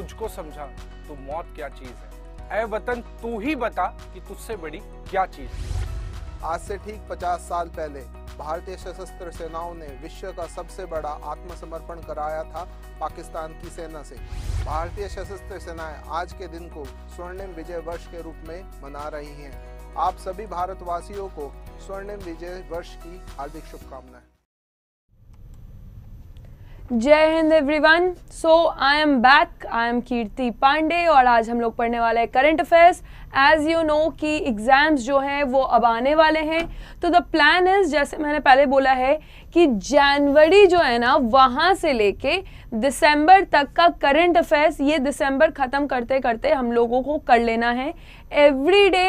तुझको समझा तो मौत क्या चीज है ऐ वतन तू ही बता कि तुझसे बड़ी क्या चीज है आज से ठीक पचास साल पहले भारतीय सशस्त्र सेनाओं ने विश्व का सबसे बड़ा आत्मसमर्पण कराया था पाकिस्तान की सेना से भारतीय सशस्त्र सेनाएं आज के दिन को स्वर्णिम विजय वर्ष के रूप में मना रही हैं। आप सभी भारतवासियों को स्वर्णिम विजय वर्ष की हार्दिक शुभकामनाएं जय हिंद everyone so I am back I am Kirti Pandey और आज हम लोग पढ़ने वाले हैं current affairs as you know कि एग्ज़ाम्स जो हैं वो अब आने वाले हैं तो द प्लान इज़ जैसे मैंने पहले बोला है कि जनवरी जो है ना वहाँ से लेके दिसंबर तक का करंट अफेयर्स ये दिसंबर ख़त्म करते करते हम लोगों को कर लेना है every day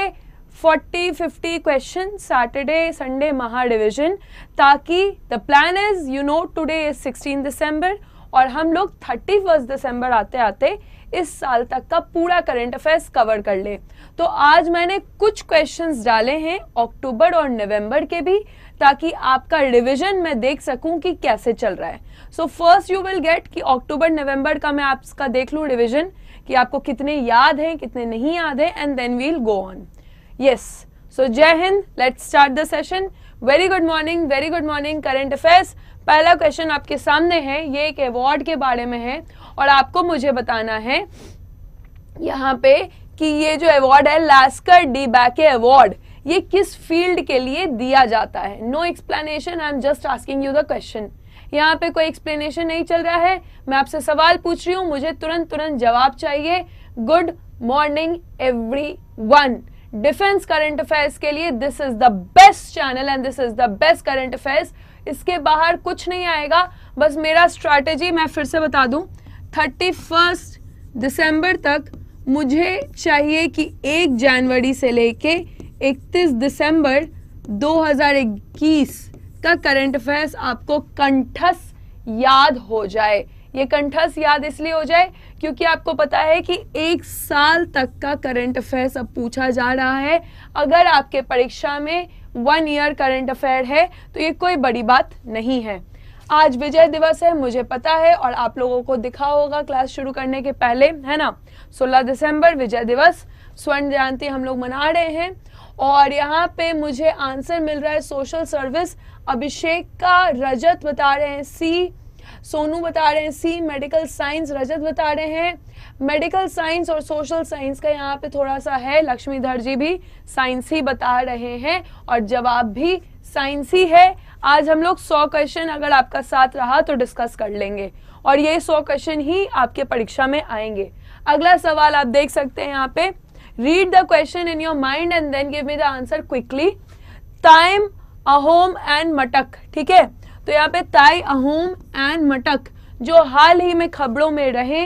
forty fifty question Saturday Sunday महाडिविजन ताकि the plan is you know today today is 16 और हम लोग थर्टी फर्स्ट दिसंबर आते आते इस साल तक का पूरा करंट अफेयर्स कवर कर ले तो आज मैंने कुछ क्वेश्चंस डाले हैं अक्टूबर और नवंबर के भी ताकि आपका रिवीजन मैं देख सकूं कि कैसे चल रहा है so first you will get कि अक्टूबर नवंबर का मैं आपका देख लूँ रिविजन कि आपको कितने याद हैं कितने नहीं याद हैं and then we'll go on yes so jai hind let's start the session very good morning very good morning current affairs पहला क्वेश्चन आपके सामने है ये एक अवार्ड के बारे में है और आपको मुझे बताना है यहाँ पे कि ये जो अवार्ड है लास्कर डी बैके अवार्ड ये किस फील्ड के लिए दिया जाता है no explanation I am just asking you the question यहाँ पे कोई एक्सप्लेनेशन नहीं चल रहा है मैं आपसे सवाल पूछ रही हूँ मुझे तुरंत तुरंत जवाब चाहिए good morning everyone defence current affairs के लिए this is the best channel and this is the best current affairs इसके बाहर कुछ नहीं आएगा बस मेरा स्ट्रैटेजी मैं फिर से बता दूं थर्टी फर्स्ट दिसंबर तक मुझे चाहिए कि एक जनवरी से लेके इकतीस दिसंबर 2021 का करंट अफेयर्स आपको कंठस याद हो जाए ये कंठस याद इसलिए हो जाए क्योंकि आपको पता है कि एक साल तक का करंट अफेयर सब पूछा जा रहा है अगर आपके परीक्षा में वन ईयर करंट अफेयर है तो ये कोई बड़ी बात नहीं है आज विजय दिवस है मुझे पता है और आप लोगों को दिखा होगा क्लास शुरू करने के पहले है ना 16 दिसंबर विजय दिवस स्वर्ण जयंती हम लोग मना रहे हैं और यहाँ पे मुझे आंसर मिल रहा है सोशल सर्विस अभिषेक का रजत बता रहे हैं सी सोनू बता रहे हैं सी मेडिकल साइंस रजत बता रहे हैं मेडिकल साइंस और सोशल साइंस का यहाँ पे थोड़ा सा है लक्ष्मीधर जी भी साइंस ही बता रहे हैं और जवाब भी साइंस ही है आज हम लोग सौ क्वेश्चन अगर आपका साथ रहा तो डिस्कस कर लेंगे और ये सौ क्वेश्चन ही आपके परीक्षा में आएंगे अगला सवाल आप देख सकते हैं यहाँ पे read the question in your mind and then give me the answer quickly time Ahom and Matak ठीक है तो यहाँ पे ताई अहोम एंड मटक जो हाल ही में खबरों में रहे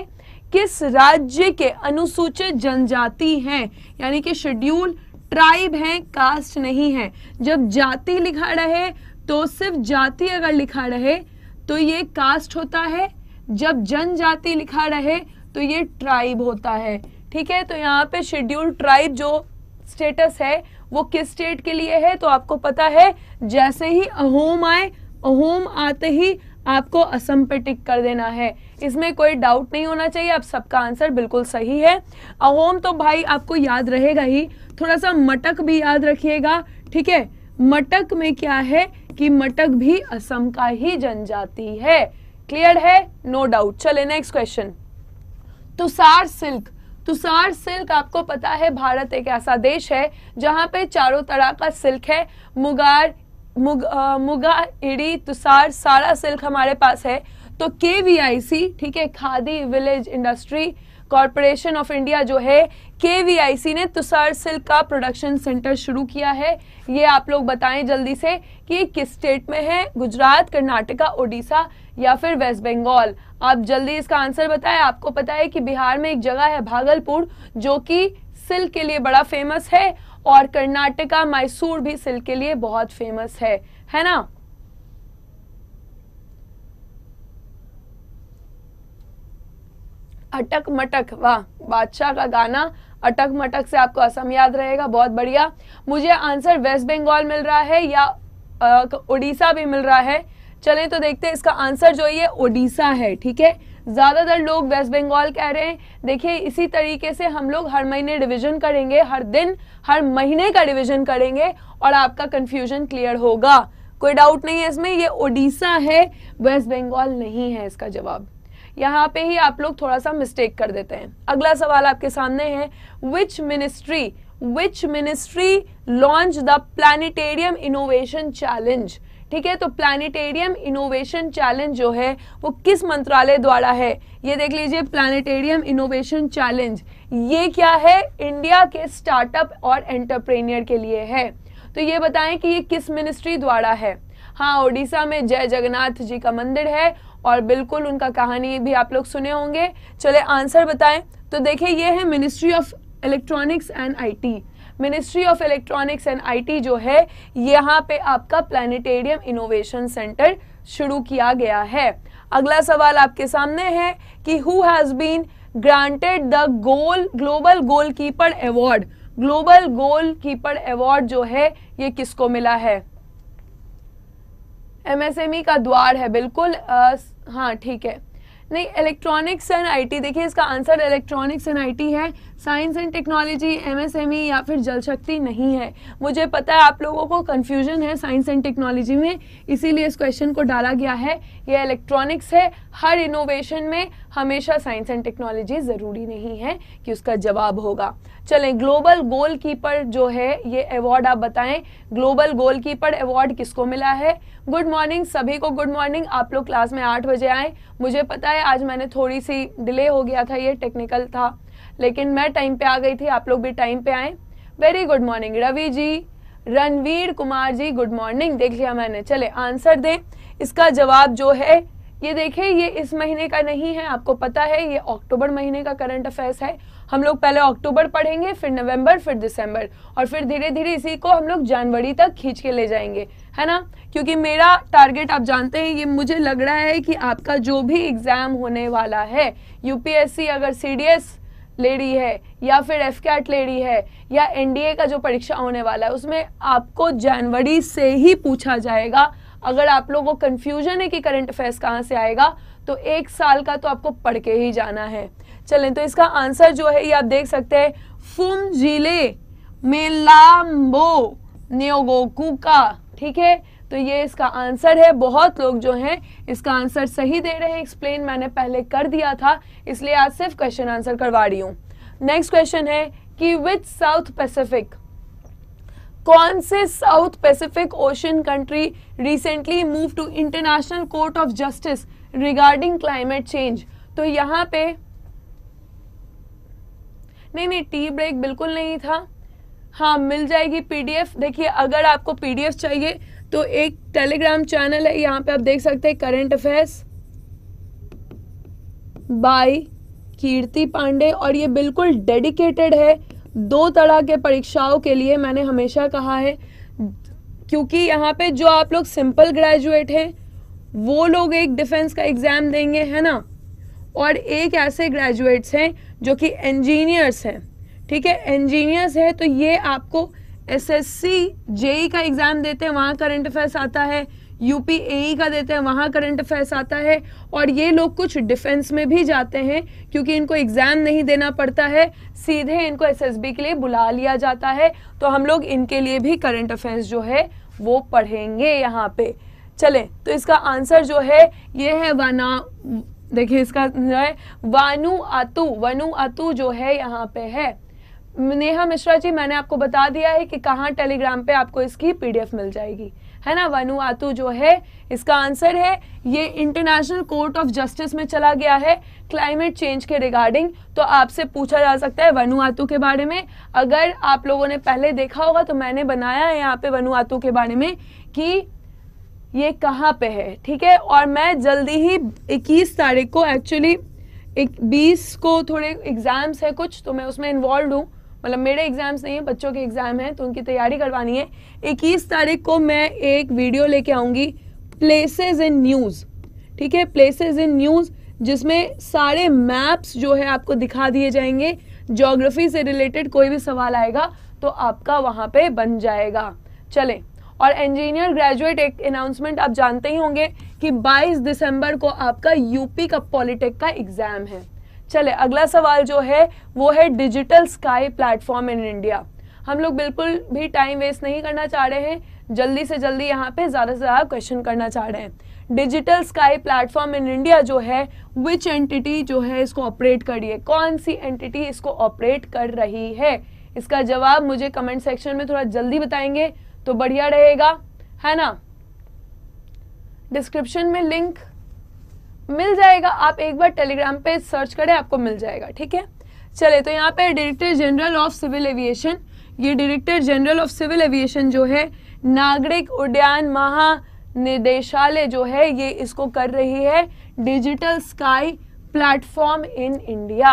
किस राज्य के अनुसूचित जनजाति हैं यानी कि शेड्यूल ट्राइब हैं कास्ट नहीं है जब जाति लिखा रहे तो सिर्फ जाति अगर लिखा रहे तो ये कास्ट होता है जब जनजाति लिखा रहे तो ये ट्राइब होता है ठीक है तो यहाँ पे शेड्यूल ट्राइब जो स्टेटस है वो किस स्टेट के लिए है तो आपको पता है जैसे ही अहोम आए होम आते ही आपको असम पे टिक कर देना है इसमें कोई डाउट नहीं होना चाहिए आप सबका आंसर बिल्कुल सही है अहोम तो भाई आपको याद रहेगा ही थोड़ा सा मटक भी याद रखिएगा ठीक है मटक में क्या है कि मटक भी असम का ही जनजाति है क्लियर है नो डाउट चले next question tussar silk tussar silk आपको पता है भारत एक ऐसा देश है जहां पे चारों तरह का सिल्क है मुगार मुग, आ, मुगा इडी तुसार सारा सिल्क हमारे पास है तो के वी आई सी ठीक है khadi village industry corporation of India जो है के वी आई सी ने तुसार सिल्क का प्रोडक्शन सेंटर शुरू किया है ये आप लोग बताएं जल्दी से कि किस स्टेट में है गुजरात कर्नाटका ओडिशा या फिर वेस्ट बंगाल आप जल्दी इसका आंसर बताएं आपको पता है कि बिहार में एक जगह है भागलपुर जो कि सिल्क के लिए बड़ा फेमस है और कर्नाटका मैसूर भी सिल्क के लिए बहुत फेमस है है ना अटक मटक वाह बादशाह का गाना अटक मटक से आपको असम याद रहेगा बहुत बढ़िया मुझे आंसर वेस्ट बंगाल मिल रहा है या उड़ीसा भी मिल रहा है चलें तो देखते हैं इसका आंसर जो ये ओडिशा है ठीक है ज़्यादातर लोग वेस्ट बंगाल कह रहे हैं देखिए इसी तरीके से हम लोग हर महीने डिवीजन करेंगे हर दिन हर महीने का डिवीजन करेंगे और आपका कंफ्यूजन क्लियर होगा कोई डाउट नहीं है इसमें ये ओडिशा है वेस्ट बंगाल नहीं है इसका जवाब यहाँ पे ही आप लोग थोड़ा सा मिस्टेक कर देते हैं अगला सवाल आपके सामने है which ministry which ministry launch the planetarium innovation challenge ठीक है तो प्लानिटेरियम इनोवेशन चैलेंज जो है वो किस मंत्रालय द्वारा है ये देख लीजिए प्लानिटेरियम इनोवेशन चैलेंज ये क्या है इंडिया के स्टार्टअप और एंटरप्रेन्यर के लिए है तो ये बताएं कि ये किस मिनिस्ट्री द्वारा है हाँ ओडिशा में जय जगन्नाथ जी का मंदिर है और बिल्कुल उनका कहानी भी आप लोग सुने होंगे चले आंसर बताएं तो देखिए ये है ministry of electronics and IT ministry of electronics and IT जो है यहाँ पे आपका प्लानिटेरियम इनोवेशन सेंटर शुरू किया गया है अगला सवाल आपके सामने है कि who has been granted the goal global keeper award global keeper award जो है ये किसको मिला है एमएसएमई e का द्वार है बिल्कुल आ, हाँ ठीक है नहीं इलेक्ट्रॉनिक्स एंड आईटी देखिए इसका आंसर इलेक्ट्रॉनिक्स एंड आईटी है science and technology MSME e या फिर जल शक्ति नहीं है मुझे पता है आप लोगों को कन्फ्यूजन है साइंस एंड टेक्नोलॉजी में इसीलिए इस क्वेश्चन को डाला गया है ये इलेक्ट्रॉनिक्स है हर इनोवेशन में हमेशा साइंस एंड टेक्नोलॉजी ज़रूरी नहीं है कि उसका जवाब होगा चलें ग्लोबल गोलकीपर जो है ये अवार्ड आप बताएं ग्लोबल गोलकीपर अवार्ड किसको मिला है गुड मॉर्निंग सभी को गुड मॉर्निंग आप लोग क्लास में आठ बजे आए मुझे पता है आज मैंने थोड़ी सी डिले हो गया था ये टेक्निकल था लेकिन मैं टाइम पे आ गई थी आप लोग भी टाइम पे आए very good morning Ravi ji Ranveer Kumar ji good morning देख लिया मैंने चले आंसर दें इसका जवाब जो है ये देखिए ये इस महीने का नहीं है आपको पता है ये अक्टूबर महीने का करंट अफेयर्स है हम लोग पहले अक्टूबर पढ़ेंगे फिर नवंबर फिर दिसंबर और फिर धीरे धीरे इसी को हम लोग जनवरी तक खींच के ले जाएंगे है ना क्योंकि मेरा टारगेट आप जानते हैं ये मुझे लग रहा है कि आपका जो भी एग्जाम होने वाला है यूपीएससी अगर सी लेडी है या फिर एफ कैट लेडी है या एनडीए का जो परीक्षा होने वाला है उसमें आपको जनवरी से ही पूछा जाएगा अगर आप लोगों को कन्फ्यूजन है कि करंट अफेयर्स कहाँ से आएगा तो एक साल का तो आपको पढ़ के ही जाना है चलें तो इसका आंसर जो है ये आप देख सकते हैं फुम जिले में लाम्बो नियोगोकू का ठीक है तो ये इसका आंसर है बहुत लोग जो हैं इसका आंसर सही दे रहे हैं एक्सप्लेन मैंने पहले कर दिया था इसलिए आज सिर्फ क्वेश्चन आंसर करवा रही हूँ नेक्स्ट क्वेश्चन है कि विच साउथ पैसिफिक कौन से south pacific ocean country recently move to international court of justice regarding climate change तो यहाँ पे नहीं नहीं टी ब्रेक बिल्कुल नहीं था हाँ मिल जाएगी पीडीएफ देखिए अगर आपको पीडीएफ चाहिए तो एक टेलीग्राम चैनल है यहाँ पे आप देख सकते हैं current affairs by Kirti Pandey और ये बिल्कुल डेडिकेटेड है दो तरह के परीक्षाओं के लिए मैंने हमेशा कहा है क्योंकि यहाँ पे जो आप लोग सिंपल ग्रेजुएट हैं वो लोग एक डिफेंस का एग्ज़ाम देंगे है ना और एक ऐसे ग्रेजुएट्स हैं जो कि इंजीनियर्स हैं ठीक है इंजीनियर्स है तो ये आपको एसएससी जेई e का एग्ज़ाम देते हैं वहाँ करंट अफेयर्स आता है यूपी ए e का देते हैं वहाँ करंट अफेयर्स आता है और ये लोग कुछ डिफेंस में भी जाते हैं क्योंकि इनको एग्ज़ाम नहीं देना पड़ता है सीधे इनको एसएसबी के लिए बुला लिया जाता है तो हम लोग इनके लिए भी करंट अफेयर्स जो है वो पढ़ेंगे यहाँ पे चले तो इसका आंसर जो है ये है वना देखिए इसका जो है वानु आतु वनु आतु जो है यहाँ पे है नेहा मिश्रा जी मैंने आपको बता दिया है कि कहाँ टेलीग्राम पे आपको इसकी पीडीएफ मिल जाएगी है ना वनु आतू जो है इसका आंसर है ये इंटरनेशनल कोर्ट ऑफ जस्टिस में चला गया है क्लाइमेट चेंज के रिगार्डिंग तो आपसे पूछा जा सकता है आतू के बारे में अगर आप लोगों ने पहले देखा होगा तो मैंने बनाया है यहाँ पे आतू के बारे में कि ये कहाँ पे है ठीक है और मैं जल्दी ही इक्कीस तारीख को एक्चुअली एक बीस को थोड़े एग्ज़ाम्स है कुछ तो मैं उसमें इन्वॉल्व हूँ मतलब मेरे एग्ज़ाम्स नहीं है बच्चों के एग्ज़ाम हैं तो उनकी तैयारी करवानी है इक्कीस तारीख को मैं एक वीडियो लेके आऊँगी प्लेसेज इन न्यूज़ ठीक है प्लेसेज इन न्यूज़ जिसमें सारे मैप्स जो है आपको दिखा दिए जाएंगे जोग्राफी से रिलेटेड कोई भी सवाल आएगा तो आपका वहाँ पे बन जाएगा चलें और इंजीनियर ग्रेजुएट एक अनाउंसमेंट आप जानते ही होंगे कि 22 दिसंबर को आपका यूपी का पॉलिटेक का एग्ज़ाम है चले अगला सवाल जो है वो है digital sky platform in India हम लोग बिल्कुल भी टाइम वेस्ट नहीं करना चाह रहे हैं जल्दी से जल्दी यहाँ पे ज़्यादा से ज़्यादा क्वेश्चन करना चाह रहे हैं digital sky platform in India जो है विच एंटिटी जो है इसको ऑपरेट कर रही है कौन सी एंटिटी इसको ऑपरेट कर रही है इसका जवाब मुझे कमेंट सेक्शन में थोड़ा जल्दी बताएंगे तो बढ़िया रहेगा है ना डिस्क्रिप्शन में लिंक मिल जाएगा आप एक बार टेलीग्राम पे सर्च करें आपको मिल जाएगा ठीक है चले तो यहाँ पे director general of civil aviation ये director general of civil aviation जो है नागरिक उड्डयन महानिदेशालय जो है ये इसको कर रही है digital sky platform in India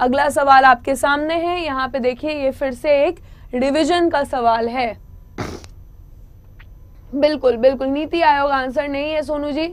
अगला सवाल आपके सामने है यहाँ पे देखिए ये फिर से एक रिविजन का सवाल है बिल्कुल बिल्कुल नीति आयोग आंसर नहीं है सोनू जी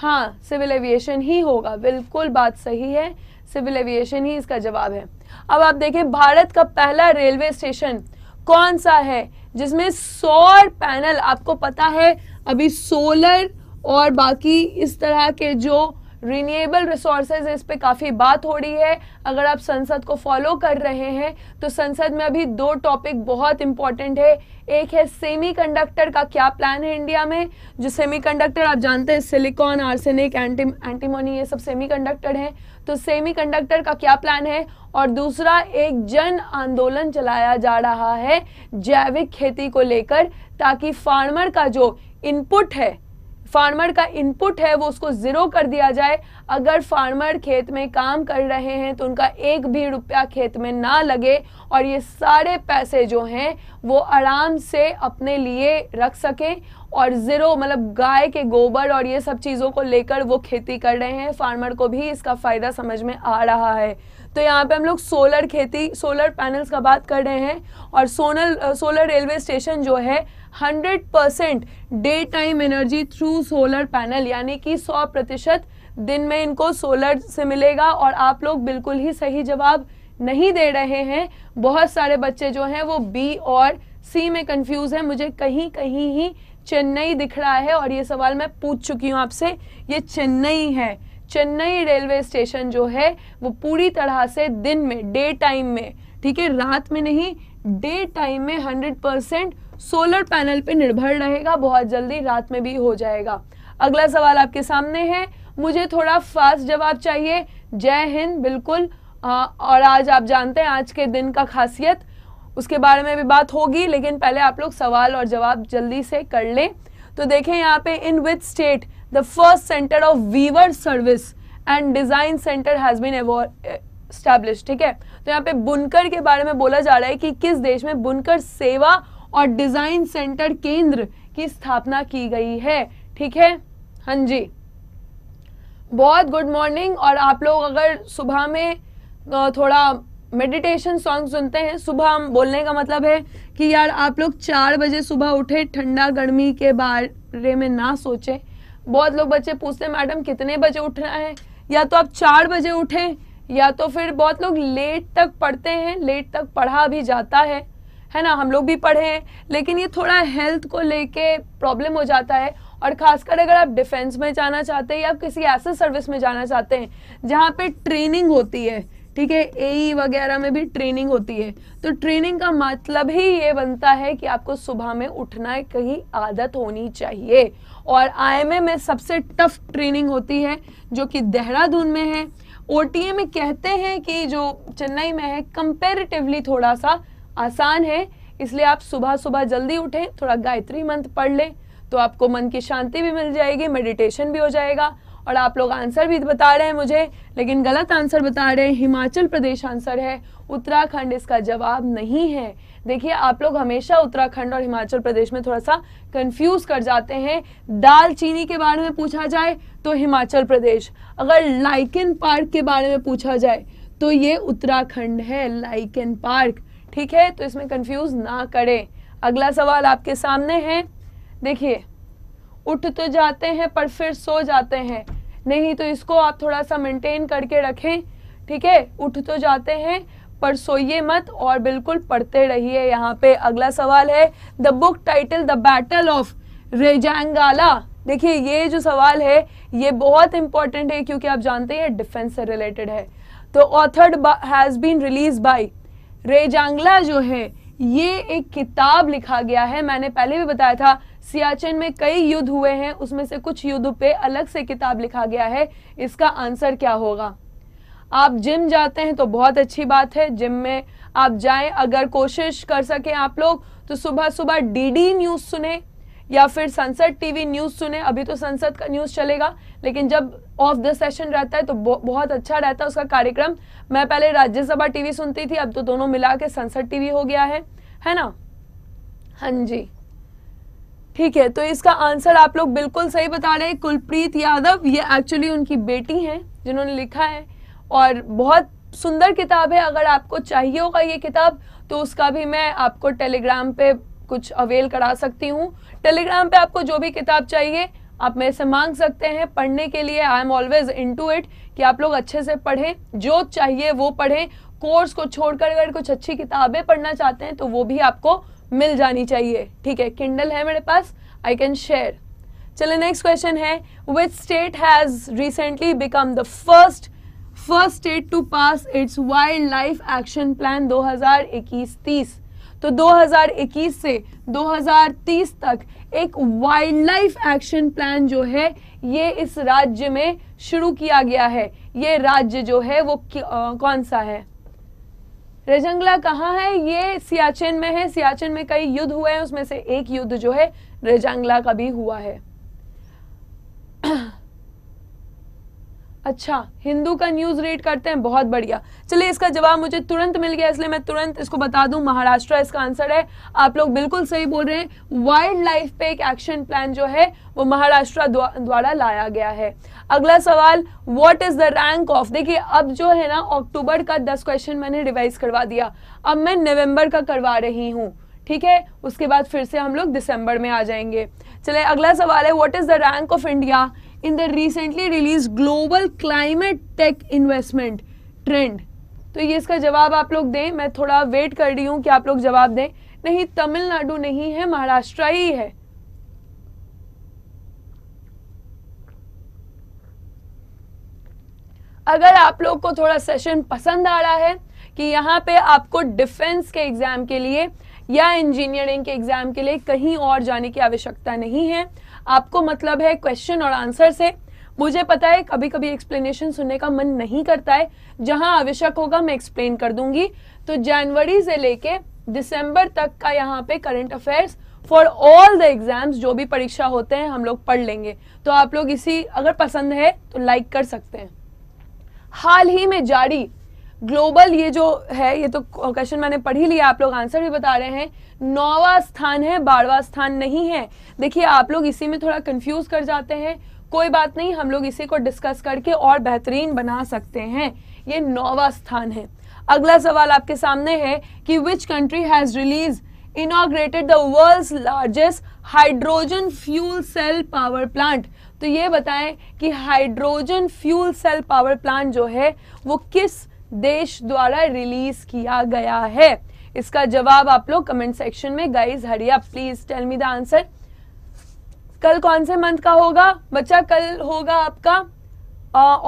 हाँ सिविल एविएशन ही होगा बिल्कुल बात सही है सिविल एविएशन ही इसका जवाब है अब आप देखें भारत का पहला रेलवे स्टेशन कौन सा है जिसमें सौर पैनल आपको पता है अभी सोलर और बाकी इस तरह के जो रीनिएबल रिसोर्सेज इस पर काफ़ी बात हो रही है अगर आप संसद को फॉलो कर रहे हैं तो संसद में अभी दो टॉपिक बहुत इंपॉर्टेंट है एक है सेमीकंडक्टर का क्या प्लान है इंडिया में जो सेमीकंडक्टर आप जानते हैं सिलिकॉन आर्सेनिक एंटी एंटीमोनी ये सब सेमीकंडक्टर हैं तो सेमीकंडक्टर का क्या प्लान है और दूसरा एक जन आंदोलन चलाया जा रहा है जैविक खेती को लेकर ताकि फार्मर का जो इनपुट है फार्मर का इनपुट है वो उसको ज़ीरो कर दिया जाए अगर फार्मर खेत में काम कर रहे हैं तो उनका एक भी रुपया खेत में ना लगे और ये सारे पैसे जो हैं वो आराम से अपने लिए रख सकें और ज़ीरो मतलब गाय के गोबर और ये सब चीज़ों को लेकर वो खेती कर रहे हैं फार्मर को भी इसका फ़ायदा समझ में आ रहा है तो यहाँ पे हम लोग सोलर खेती सोलर पैनल्स का बात कर रहे हैं और सोनल सोलर रेलवे स्टेशन जो है 100 percent day time energy through solar panel यानी कि 100 प्रतिशत दिन में इनको सोलर से मिलेगा और आप लोग बिल्कुल ही सही जवाब नहीं दे रहे हैं बहुत सारे बच्चे जो हैं वो बी और सी में कंफ्यूज है मुझे कहीं कहीं ही चेन्नई दिख रहा है और ये सवाल मैं पूछ चुकी हूँ आपसे ये चेन्नई है चेन्नई रेलवे स्टेशन जो है वो पूरी तरह से दिन में डे टाइम में ठीक है रात में नहीं डे टाइम में हंड्रेड परसेंट सोलर पैनल पे निर्भर रहेगा बहुत जल्दी रात में भी हो जाएगा अगला सवाल आपके सामने है मुझे थोड़ा फास्ट जवाब चाहिए जय हिंद बिल्कुल आ, और आज आप जानते हैं आज के दिन का खासियत उसके बारे में भी बात होगी लेकिन पहले आप लोग सवाल और जवाब जल्दी से कर लें तो देखें यहाँ पे in which state the first centre of weaver service and design centre has been establish ठीक है तो यहाँ पे बुनकर के बारे में बोला जा रहा है कि किस देश में बुनकर सेवा और डिजाइन सेंटर केंद्र की स्थापना की गई है ठीक है हाँ जी बहुत गुड मॉर्निंग और आप लोग अगर सुबह में थोड़ा मेडिटेशन सॉन्ग सुनते हैं सुबह हम बोलने का मतलब है कि यार आप लोग चार बजे सुबह उठे ठंडा गर्मी के बारे में ना सोचें बहुत लोग बच्चे पूछते हैं मैडम कितने बजे उठना है या तो आप चार बजे उठें या तो फिर बहुत लोग लेट तक पढ़ते हैं लेट तक पढ़ा भी जाता है है ना हम लोग भी पढ़े हैं लेकिन ये थोड़ा हेल्थ को लेके प्रॉब्लम हो जाता है और खासकर अगर आप डिफेंस में जाना चाहते हैं या किसी ऐसे सर्विस में जाना चाहते हैं जहाँ पे ट्रेनिंग होती है ठीक है ए e वगैरह में भी ट्रेनिंग होती है तो ट्रेनिंग का मतलब ही ये बनता है कि आपको सुबह में उठना कहीं आदत होनी चाहिए और आई में सबसे टफ ट्रेनिंग होती है जो कि देहरादून में है ओ में कहते हैं कि जो चेन्नई में है कंपेरेटिवली थोड़ा सा आसान है इसलिए आप सुबह सुबह जल्दी उठें थोड़ा गायत्री मंत्र पढ़ लें तो आपको मन की शांति भी मिल जाएगी मेडिटेशन भी हो जाएगा और आप लोग आंसर भी बता रहे हैं मुझे लेकिन गलत आंसर बता रहे हैं हिमाचल प्रदेश आंसर है उत्तराखंड इसका जवाब नहीं है देखिए आप लोग हमेशा उत्तराखंड और हिमाचल प्रदेश में थोड़ा सा कंफ्यूज कर जाते हैं दाल चीनी के बारे में पूछा जाए तो हिमाचल प्रदेश अगर लाइकन पार्क के बारे में पूछा जाए तो ये उत्तराखंड है लाइकन पार्क ठीक है तो इसमें कंफ्यूज ना करें अगला सवाल आपके सामने है देखिए उठ तो जाते हैं पर फिर सो जाते हैं नहीं तो इसको आप थोड़ा सा मेंटेन करके रखें ठीक है उठ तो जाते हैं पर सोइए मत और बिल्कुल पढ़ते रहिए यहाँ पे अगला सवाल है the book title the battle of Rezangla देखिए ये जो सवाल है ये बहुत इंपॉर्टेंट है क्योंकि आप जानते हैं डिफेंस से रिलेटेड है तो authored has been release by Rezangla जो है ये एक किताब लिखा गया है मैंने पहले भी बताया था सियाचिन में कई युद्ध हुए हैं उसमें से कुछ युद्ध पे अलग से किताब लिखा गया है इसका आंसर क्या होगा आप जिम जाते हैं तो बहुत अच्छी बात है जिम में आप जाएं अगर कोशिश कर सकें आप लोग तो सुबह सुबह डीडी न्यूज सुने या फिर संसद टीवी न्यूज़ सुने अभी तो संसद का न्यूज़ चलेगा लेकिन जब ऑफ द सेशन रहता है तो बहुत अच्छा रहता है उसका कार्यक्रम मैं पहले राज्यसभा टीवी सुनती थी अब तो दोनों मिला के संसद टीवी हो गया है है ना हाँ जी ठीक है तो इसका आंसर आप लोग बिल्कुल सही बता रहे हैं कुलप्रीत यादव ये एक्चुअली उनकी बेटी हैं जिन्होंने लिखा है और बहुत सुंदर किताब है अगर आपको चाहिए होगा ये किताब तो उसका भी मैं आपको टेलीग्राम पे कुछ अवेल करा सकती हूँ टेलीग्राम पे आपको जो भी किताब चाहिए आप मेरे से मांग सकते हैं पढ़ने के लिए I am always into it कि आप लोग अच्छे से पढ़ें जो चाहिए वो पढ़ें कोर्स को छोड़कर अगर कुछ अच्छी किताबें पढ़ना चाहते हैं तो वो भी आपको मिल जानी चाहिए ठीक है किंडल है मेरे पास आई कैन शेयर चलिए नेक्स्ट क्वेश्चन है which state has recently become the first first state to pass its wildlife action plan 2021 तीस तो 2021 से 2030 तक एक वाइल्ड लाइफ एक्शन प्लान जो है ये इस राज्य में शुरू किया गया है ये राज्य जो है वो कौन सा है रेजंगला कहाँ है ये सियाचिन में है सियाचिन में कई युद्ध हुए हैं उसमें से एक युद्ध जो है रेजंगला का भी हुआ है अच्छा हिंदू का न्यूज रीड करते हैं बहुत बढ़िया चलिए इसका जवाब मुझे तुरंत मिल गया इसलिए मैं तुरंत इसको बता दूं महाराष्ट्र इसका आंसर है आप लोग बिल्कुल सही बोल रहे हैं वाइल्ड लाइफ पे एक एक्शन प्लान जो है वो महाराष्ट्र द्वारा लाया गया है अगला सवाल what is the rank of देखिए अब जो है ना अक्टूबर का दस क्वेश्चन मैंने रिवाइज करवा दिया अब मैं नवम्बर का करवा रही हूँ ठीक है उसके बाद फिर से हम लोग दिसंबर में आ जाएंगे चले अगला सवाल है what is the rank of India in the recently release global climate tech investment trend तो ये इसका जवाब आप लोग दें मैं थोड़ा वेट कर रही हूं कि आप लोग जवाब दें नहीं तमिलनाडु नहीं है महाराष्ट्र ही है अगर आप लोग को थोड़ा सेशन पसंद आ रहा है कि यहां पे आपको डिफेंस के एग्जाम के लिए या इंजीनियरिंग के एग्जाम के लिए कहीं और जाने की आवश्यकता नहीं है आपको मतलब है क्वेश्चन और आंसर से मुझे पता है कभी कभी एक्सप्लेनेशन सुनने का मन नहीं करता है जहां आवश्यक होगा मैं एक्सप्लेन कर दूंगी तो जनवरी से लेके दिसंबर तक का यहाँ पे current affairs for all the exams जो भी परीक्षा होते हैं हम लोग पढ़ लेंगे तो आप लोग इसी अगर पसंद है तो लाइक कर सकते हैं हाल ही में जारी ग्लोबल ये जो है ये तो क्वेश्चन मैंने पढ़ ही लिया आप लोग आंसर भी बता रहे हैं नौवा स्थान है बारवा स्थान नहीं है देखिए आप लोग इसी में थोड़ा कंफ्यूज कर जाते हैं कोई बात नहीं हम लोग इसी को डिस्कस करके और बेहतरीन बना सकते हैं ये नौवा स्थान है अगला सवाल आपके सामने है कि which country has release inaugurated the world largest hydrogen fuel cell power plant तो ये बताएं कि hydrogen fuel cell power plant जो है वो किस देश द्वारा रिलीज किया गया है इसका जवाब आप लोग कमेंट सेक्शन में गाइज हरिया please tell me the answer कल कौन से मंथ का होगा बच्चा कल होगा आपका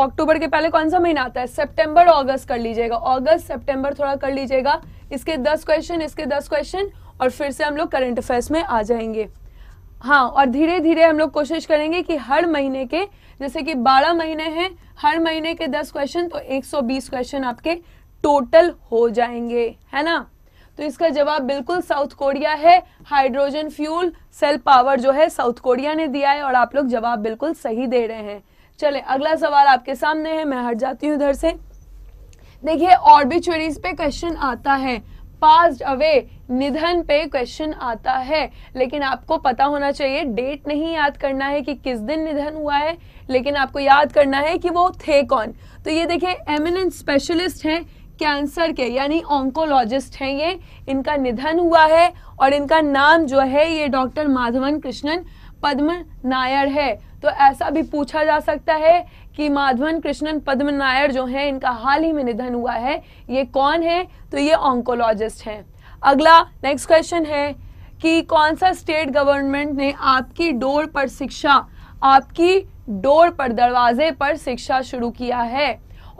अक्टूबर के पहले कौन सा महीना आता है सितंबर अगस्त कर लीजिएगा अगस्त सितंबर थोड़ा कर लीजिएगा इसके दस क्वेश्चन इसके दस क्वेश्चन और फिर से हम लोग करंट अफेयर्स में आ जाएंगे हाँ और धीरे धीरे हम लोग कोशिश करेंगे कि हर महीने के जैसे कि 12 महीने हैं हर महीने के 10 क्वेश्चन तो 120 क्वेश्चन आपके टोटल हो जाएंगे है ना तो इसका जवाब बिल्कुल साउथ कोरिया है हाइड्रोजन फ्यूल सेल पावर जो है साउथ कोरिया ने दिया है और आप लोग जवाब बिल्कुल सही दे रहे हैं चले अगला सवाल आपके सामने है मैं हट जाती हूँ इधर से देखिए ऑर्बिचुरीज पे क्वेश्चन आता है पास्ड अवे निधन पे क्वेश्चन आता है लेकिन आपको पता होना चाहिए डेट नहीं याद करना है कि किस दिन निधन हुआ है लेकिन आपको याद करना है कि वो थे कौन तो ये देखिए एमिनेंट स्पेशलिस्ट हैं कैंसर के यानी ऑन्कोलॉजिस्ट हैं ये इनका निधन हुआ है और इनका नाम जो है ये डॉक्टर माधवन कृष्णन पद्म नायर है तो ऐसा भी पूछा जा सकता है कि माधवन कृष्णन पद्म नायर जो हैं इनका हाल ही में निधन हुआ है ये कौन है तो ये ऑन्कोलॉजिस्ट हैं अगला नेक्स्ट क्वेश्चन है कि कौन सा स्टेट गवर्नमेंट ने आपकी डोर पर शिक्षा आपकी डोर पर दरवाजे पर शिक्षा शुरू किया है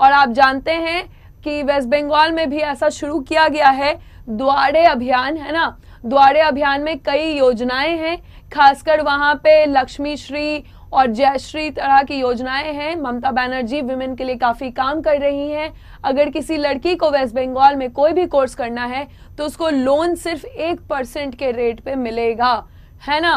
और आप जानते हैं कि वेस्ट बंगाल में भी ऐसा शुरू किया गया है द्वारे अभियान है ना द्वारे अभियान में कई योजनाएं हैं खासकर वहाँ पे लक्ष्मी श्री और जयश्री तरह की योजनाएं हैं ममता बनर्जी वुमेन के लिए काफ़ी काम कर रही हैं अगर किसी लड़की को वेस्ट बंगाल में कोई भी कोर्स करना है तो उसको लोन सिर्फ एक परसेंट के रेट पे मिलेगा है ना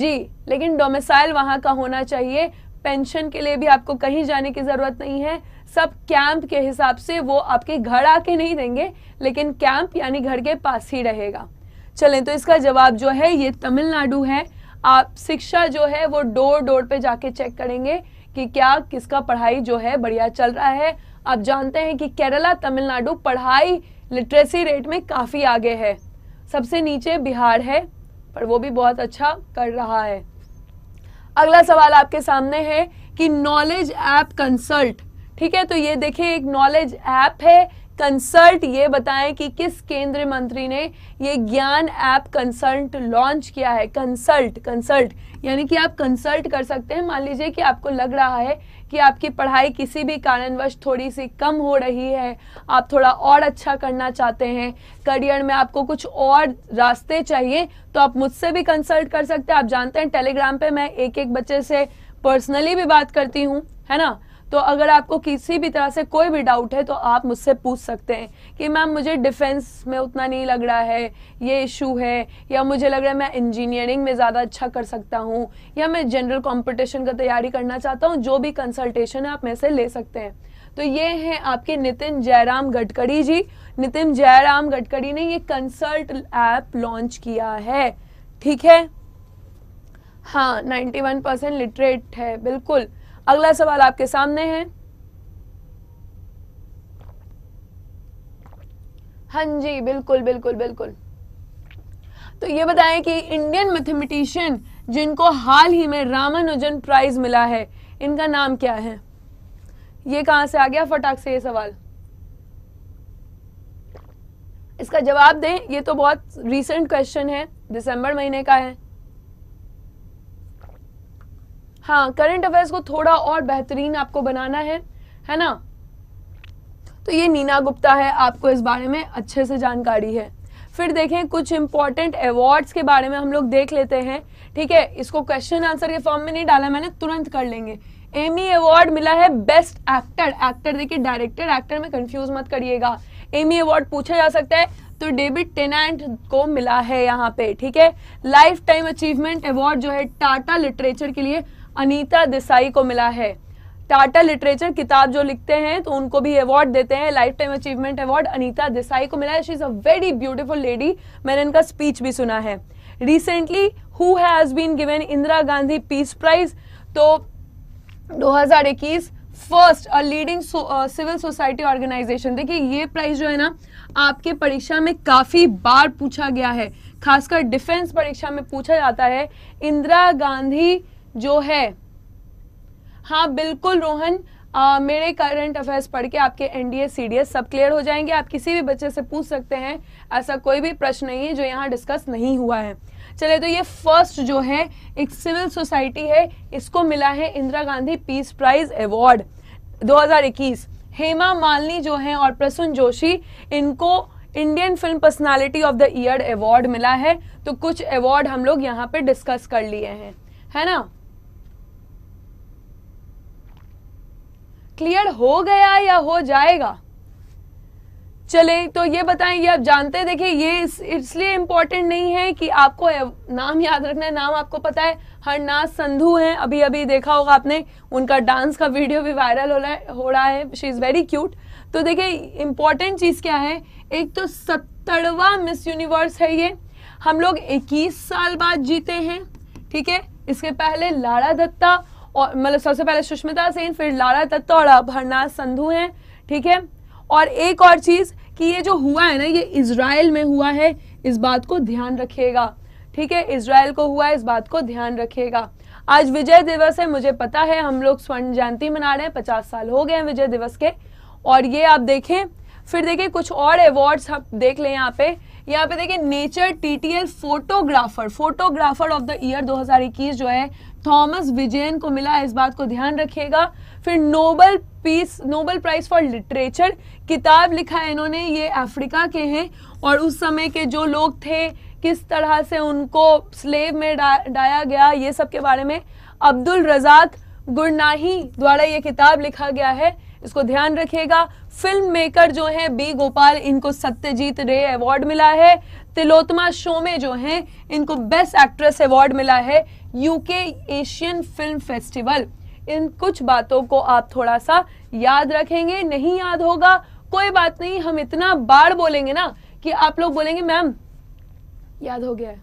जी लेकिन डोमिसाइल वहां का होना चाहिए पेंशन के लिए भी आपको कहीं जाने की ज़रूरत नहीं है सब कैंप के हिसाब से वो आपके घर आके नहीं देंगे लेकिन कैंप यानी घर के पास ही रहेगा चलें तो इसका जवाब जो है ये तमिलनाडु है आप शिक्षा जो है वो डोर डोर पे जाके चेक करेंगे कि क्या किसका पढ़ाई जो है बढ़िया चल रहा है आप जानते हैं कि केरला तमिलनाडु पढ़ाई लिटरेसी रेट में काफ़ी आगे है सबसे नीचे बिहार है पर वो भी बहुत अच्छा कर रहा है अगला सवाल आपके सामने है कि नॉलेज ऐप कंसल्ट ठीक है तो ये देखिए एक नॉलेज ऐप है कंसल्ट ये बताएं कि किस केंद्रीय मंत्री ने ये ज्ञान ऐप कंसल्ट लॉन्च किया है कंसल्ट कंसल्ट यानी कि आप कंसल्ट कर सकते हैं मान लीजिए कि आपको लग रहा है कि आपकी पढ़ाई किसी भी कारणवश थोड़ी सी कम हो रही है आप थोड़ा और अच्छा करना चाहते हैं करियर में आपको कुछ और रास्ते चाहिए तो आप मुझसे भी कंसल्ट कर सकते हैं आप जानते हैं टेलीग्राम पे मैं एक एक बच्चे से पर्सनली भी बात करती हूँ है ना तो अगर आपको किसी भी तरह से कोई भी डाउट है तो आप मुझसे पूछ सकते हैं कि मैम मुझे डिफेंस में उतना नहीं लग रहा है ये इशू है या मुझे लग रहा है मैं इंजीनियरिंग में ज़्यादा अच्छा कर सकता हूँ या मैं जनरल कॉम्पिटिशन का तैयारी करना चाहता हूँ जो भी कंसल्टेशन है आप मेरे से ले सकते हैं तो ये हैं आपके नितिन जयराम गडकरी जी नितिन जयराम गडकरी ने ये कंसल्ट ऐप लॉन्च किया है ठीक है हाँ 91 परसेंट लिटरेट है बिल्कुल अगला सवाल आपके सामने है हाँ जी बिल्कुल बिल्कुल बिल्कुल तो ये बताएं कि इंडियन मैथमेटिशियन जिनको हाल ही में रामानुजन प्राइज मिला है इनका नाम क्या है ये कहां से आ गया फटाक से ये सवाल इसका जवाब दें ये तो बहुत रीसेंट क्वेश्चन है दिसंबर महीने का है हाँ करंट अफेयर्स को थोड़ा और बेहतरीन आपको बनाना है है ना तो ये नीना गुप्ता है आपको इस बारे में अच्छे से जानकारी है फिर देखें कुछ इंपॉर्टेंट अवार्ड्स के बारे में हम लोग देख लेते हैं ठीक है इसको क्वेश्चन आंसर के फॉर्म में नहीं डाला मैंने तुरंत कर लेंगे एमी अवार्ड मिला है बेस्ट एक्टर एक्टर देखिए डायरेक्टर एक्टर में कंफ्यूज मत करिएगा एमी अवार्ड पूछा जा सकता है तो डेविड टेनेंट को मिला है यहाँ पे ठीक है लाइफ टाइम अचीवमेंट अवार्ड जो है टाटा लिटरेचर के लिए अनीता देसाई को मिला है टाटा लिटरेचर किताब जो लिखते हैं तो उनको भी अवार्ड देते हैं lifetime achievement award Anita Desai को मिला है she is a very beautiful lady मैंने इनका स्पीच भी सुना है recently who has been given Indira Gandhi peace prize तो 2021 first a leading civil society organisation देखिए ये प्राइज जो है ना आपके परीक्षा में काफ़ी बार पूछा गया है खासकर डिफेंस परीक्षा में पूछा जाता है इंदिरा गांधी जो है हाँ बिल्कुल रोहन आ, मेरे करंट अफेयर्स पढ़ के आपके एनडीए सीडीएस सब क्लियर हो जाएंगे आप किसी भी बच्चे से पूछ सकते हैं ऐसा कोई भी प्रश्न नहीं है जो यहाँ डिस्कस नहीं हुआ है चले तो ये फर्स्ट जो है एक सिविल सोसाइटी है इसको मिला है Indira Gandhi peace prize award 2021 Hema Malini जो है और प्रसून जोशी इनको Indian film personality of the year award मिला है तो कुछ अवार्ड हम लोग यहाँ पे डिस्कस कर लिए हैं है ना क्लियर हो गया या हो जाएगा चले तो ये बताएं ये आप जानते देखिए ये इस, इसलिए इम्पोर्टेंट नहीं है कि आपको नाम याद रखना है नाम आपको पता है हरनाज संधु हैं अभी अभी देखा होगा आपने उनका डांस का वीडियो भी वायरल हो रहा है हो रहा है शी इज़ वेरी क्यूट तो देखिए इम्पॉर्टेंट चीज़ क्या है एक तो सत्तरवा मिस यूनिवर्स है ये हम लोग इक्कीस साल बाद जीते हैं ठीक है इसके पहले लाड़ा दत्ता और मतलब सबसे पहले सुष्मिता सेन फिर लारा और हरनाथ संधु हैं ठीक है और एक और चीज़ कि ये जो हुआ है ना ये इसराइल में हुआ है इस बात को ध्यान रखिएगा ठीक है इसराइल को हुआ है इस बात को ध्यान रखिएगा आज विजय दिवस है मुझे पता है हम लोग स्वर्ण जयंती मना रहे हैं पचास साल हो गए हैं विजय दिवस के और ये आप देखें फिर देखिए कुछ और अवार्ड्स आप देख लें यहाँ पे यहाँ पे देखिए nature TTL photographer photographer of the year 2021 जो है थॉमस विजयन को मिला इस बात को ध्यान रखिएगा फिर Nobel peace Nobel prize for literature किताब लिखा है इन्होंने ये अफ्रीका के हैं और उस समय के जो लोग थे किस तरह से उनको स्लेव में डा, डाया गया ये सब के बारे में अब्दुल रजाक गुरनाही द्वारा ये किताब लिखा गया है इसको ध्यान रखिएगा फिल्म मेकर जो है बी गोपाल इनको सत्यजीत रे अवार्ड मिला है तिलोत्मा शो में जो है इनको बेस्ट एक्ट्रेस अवार्ड मिला है यूके एशियन फिल्म फेस्टिवल इन कुछ बातों को आप थोड़ा सा याद रखेंगे नहीं याद होगा कोई बात नहीं हम इतना बार बोलेंगे ना कि आप लोग बोलेंगे मैम याद हो गया है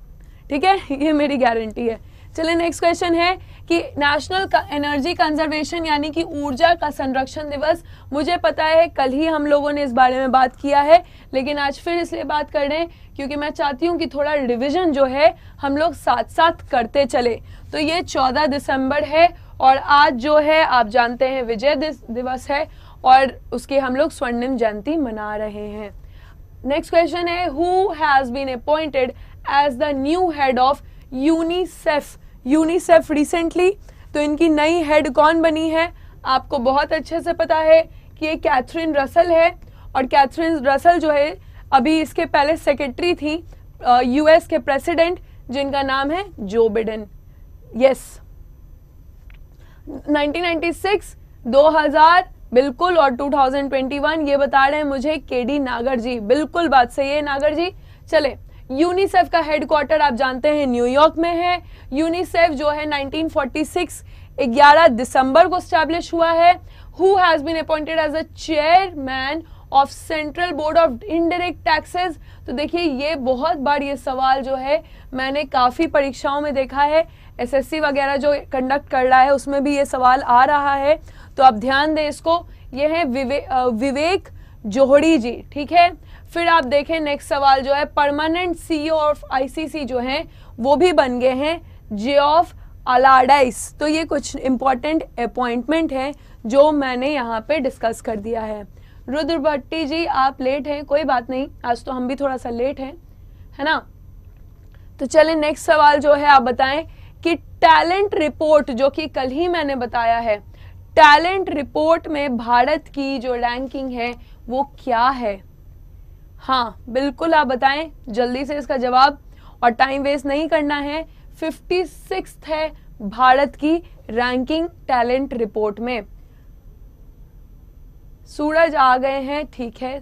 ठीक है ये मेरी गारंटी है चलिए नेक्स्ट क्वेश्चन है कि नेशनल एनर्जी कंजर्वेशन यानी कि ऊर्जा का संरक्षण दिवस मुझे पता है कल ही हम लोगों ने इस बारे में बात किया है लेकिन आज फिर इसलिए बात कर रहे हैं क्योंकि मैं चाहती हूँ कि थोड़ा रिविजन जो है हम लोग साथ साथ करते चले तो ये चौदह दिसंबर है और आज जो है आप जानते हैं विजय दिवस है और उसकी हम लोग स्वर्णिम जयंती मना रहे हैं नेक्स्ट क्वेश्चन है who has been appointed as the new head of UNICEF UNICEF recently तो इनकी नई हेड कौन बनी है आपको बहुत अच्छे से पता है कि ये कैथरीन रसल है और कैथरीन रसल जो है अभी इसके पहले सेक्रेटरी थी यूएस के प्रेसिडेंट जिनका नाम है जो बिडेन यस 1996 2000 बिल्कुल और 2021 ये बता रहे हैं मुझे केडी नागर जी बिल्कुल बात सही है नागर जी चले यूनिसेफ का हेडक्वार्टर आप जानते हैं न्यूयॉर्क में है यूनिसेफ जो है 1946 11 दिसंबर को स्टैब्लिश हुआ है who has been appointed as a chairman of central board of indirect taxes तो देखिए ये बहुत बार ये सवाल जो है मैंने काफ़ी परीक्षाओं में देखा है एसएससी वगैरह जो कंडक्ट कर रहा है उसमें भी ये सवाल आ रहा है तो आप ध्यान दें इसको ये है विवे, विवेक जोहड़ी जी ठीक है फिर आप देखें नेक्स्ट सवाल जो है परमानेंट सीईओ ऑफ आईसीसी जो है वो भी बन गए हैं जे ऑफ अलाडाइस तो ये कुछ इंपॉर्टेंट अपॉइंटमेंट है जो मैंने यहाँ पे डिस्कस कर दिया है रुद्र भट्टी जी आप लेट हैं कोई बात नहीं आज तो हम भी थोड़ा सा लेट हैं है ना तो चले नेक्स्ट सवाल जो है आप बताएं कि टैलेंट रिपोर्ट जो कि कल ही मैंने बताया है टैलेंट रिपोर्ट में भारत की जो रैंकिंग है वो क्या है हाँ बिल्कुल आप बताएं जल्दी से इसका जवाब और टाइम वेस्ट नहीं करना है फिफ्टी सिक्स है भारत की रैंकिंग टैलेंट रिपोर्ट में सूरज आ गए हैं ठीक है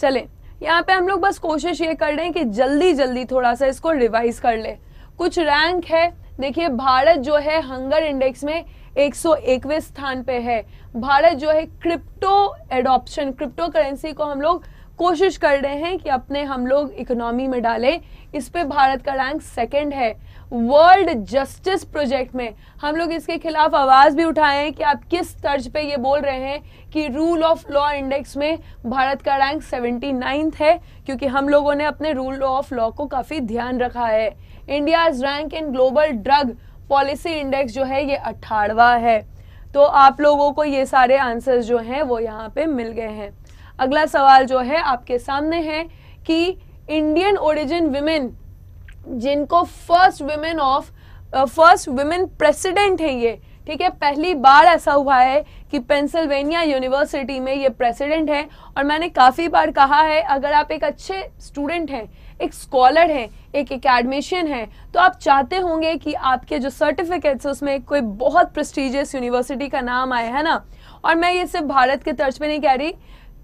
चले यहाँ पे हम लोग बस कोशिश ये कर रहे हैं कि जल्दी जल्दी थोड़ा सा इसको रिवाइज कर ले कुछ रैंक है देखिए भारत जो है हंगर इंडेक्स में एक स्थान पे है भारत जो है क्रिप्टो एडॉप्शन क्रिप्टो करेंसी को हम लोग कोशिश कर रहे हैं कि अपने हम लोग इकोनॉमी में डालें इस पे भारत का रैंक सेकंड है वर्ल्ड जस्टिस प्रोजेक्ट में हम लोग इसके खिलाफ आवाज़ भी उठाए हैं कि आप किस तर्ज पे ये बोल रहे हैं कि रूल ऑफ लॉ इंडेक्स में भारत का रैंक सेवेंटी नाइन्थ है क्योंकि हम लोगों ने अपने रूल ऑफ लॉ को काफ़ी ध्यान रखा है India's rank in global drug policy index जो है ये अट्ठारहवा है तो आप लोगों को ये सारे आंसर्स जो हैं वो यहाँ पे मिल गए हैं अगला सवाल जो है आपके सामने है कि इंडियन ओरिजिन विमेन जिनको first women of first women president है ये ठीक है पहली बार ऐसा हुआ है कि पेंसिल्वेनिया यूनिवर्सिटी में ये प्रेसिडेंट है और मैंने काफ़ी बार कहा है अगर आप एक अच्छे स्टूडेंट हैं एक स्कॉलर हैं एक एकेडमिशियन हैं तो आप चाहते होंगे कि आपके जो सर्टिफिकेट्स उसमें कोई बहुत प्रेस्टिजियस यूनिवर्सिटी का नाम आए है ना और मैं ये सिर्फ भारत के तर्ज पे नहीं कह रही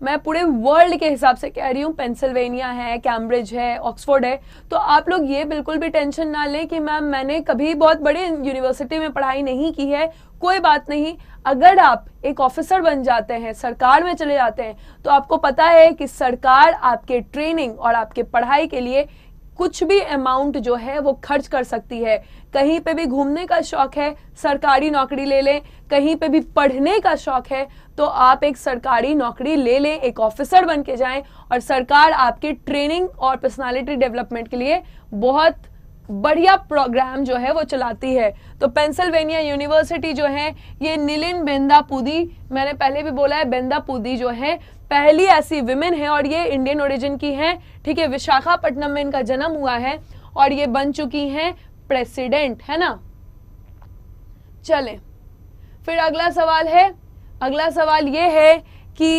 मैं पूरे वर्ल्ड के हिसाब से कह रही हूँ पेंसिल्वेनिया है कैम्ब्रिज है ऑक्सफोर्ड है तो आप लोग ये बिल्कुल भी टेंशन ना लें कि मैम मैंने कभी बहुत बड़े यूनिवर्सिटी में पढ़ाई नहीं की है कोई बात नहीं अगर आप एक ऑफिसर बन जाते हैं सरकार में चले जाते हैं तो आपको पता है कि सरकार आपके ट्रेनिंग और आपके पढ़ाई के लिए कुछ भी अमाउंट जो है वो खर्च कर सकती है कहीं पे भी घूमने का शौक है सरकारी नौकरी ले लें कहीं पे भी पढ़ने का शौक है तो आप एक सरकारी नौकरी ले लें एक ऑफिसर बन के जाएं और सरकार आपके ट्रेनिंग और पर्सनालिटी डेवलपमेंट के लिए बहुत बढ़िया प्रोग्राम जो है वो चलाती है तो पेंसिल्वेनिया यूनिवर्सिटी जो है ये नीलिन बेंदापुदी मैंने पहले भी बोला है बेंदापुदी जो है पहली ऐसी विमेन है और ये इंडियन ओरिजिन की हैं ठीक है विशाखापट्टनम में इनका जन्म हुआ है और ये बन चुकी हैं प्रेसिडेंट है ना चले फिर अगला सवाल है अगला सवाल ये है कि